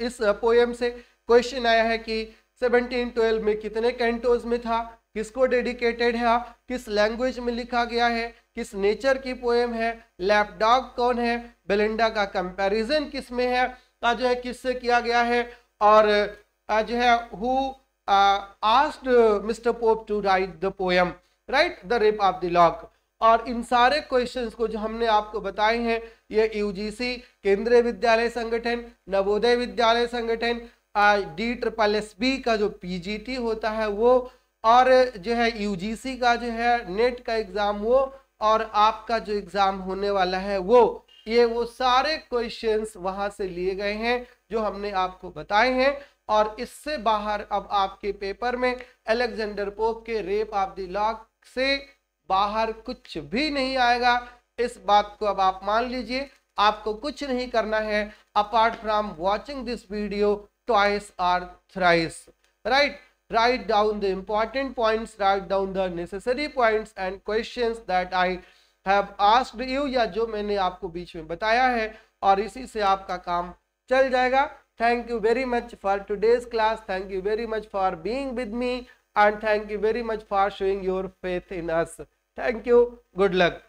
इस पोएम से क्वेश्चन आया है कि सेवनटीन ट्वेल्व में कितने कैंटोज में था किसको डेडिकेटेड है किस लैंग्वेज में लिखा गया है किस नेचर की पोएम है लैपडॉग कौन है बेलिंडा का कंपैरिजन किस में है जो है किससे किया गया है और जो है who asked mister Pope to write the poem right the rape of the lock और इन सारे क्वेश्चंस को जो हमने आपको बताए हैं ये यूजीसी केंद्रीय विद्यालय संगठन नवोदय विद्यालय संगठन डी ट्रिपल एस बी का जो पीजीटी होता है वो और जो है यूजीसी का जो है नेट e का एग्ज़ाम वो और आपका जो एग्ज़ाम होने वाला है वो ये वो सारे क्वेश्चंस वहां से लिए गए हैं जो हमने आपको बताए हैं और इससे बाहर अब आपके पेपर में अलेक्जेंडर पोप के रेप ऑफ द लॉक से बाहर कुछ भी नहीं आएगा इस बात को अब आप मान लीजिए आपको कुछ नहीं करना है apart from watching this video twice or thrice right write down the important points write down the necessary points and questions that i have asked you ya jo maine aapko beech mein bataya hai aur isi se aapka kaam chal jayega thank you very much for today's class thank you very much for being with me and thank you very much for showing your faith in us thank you good luck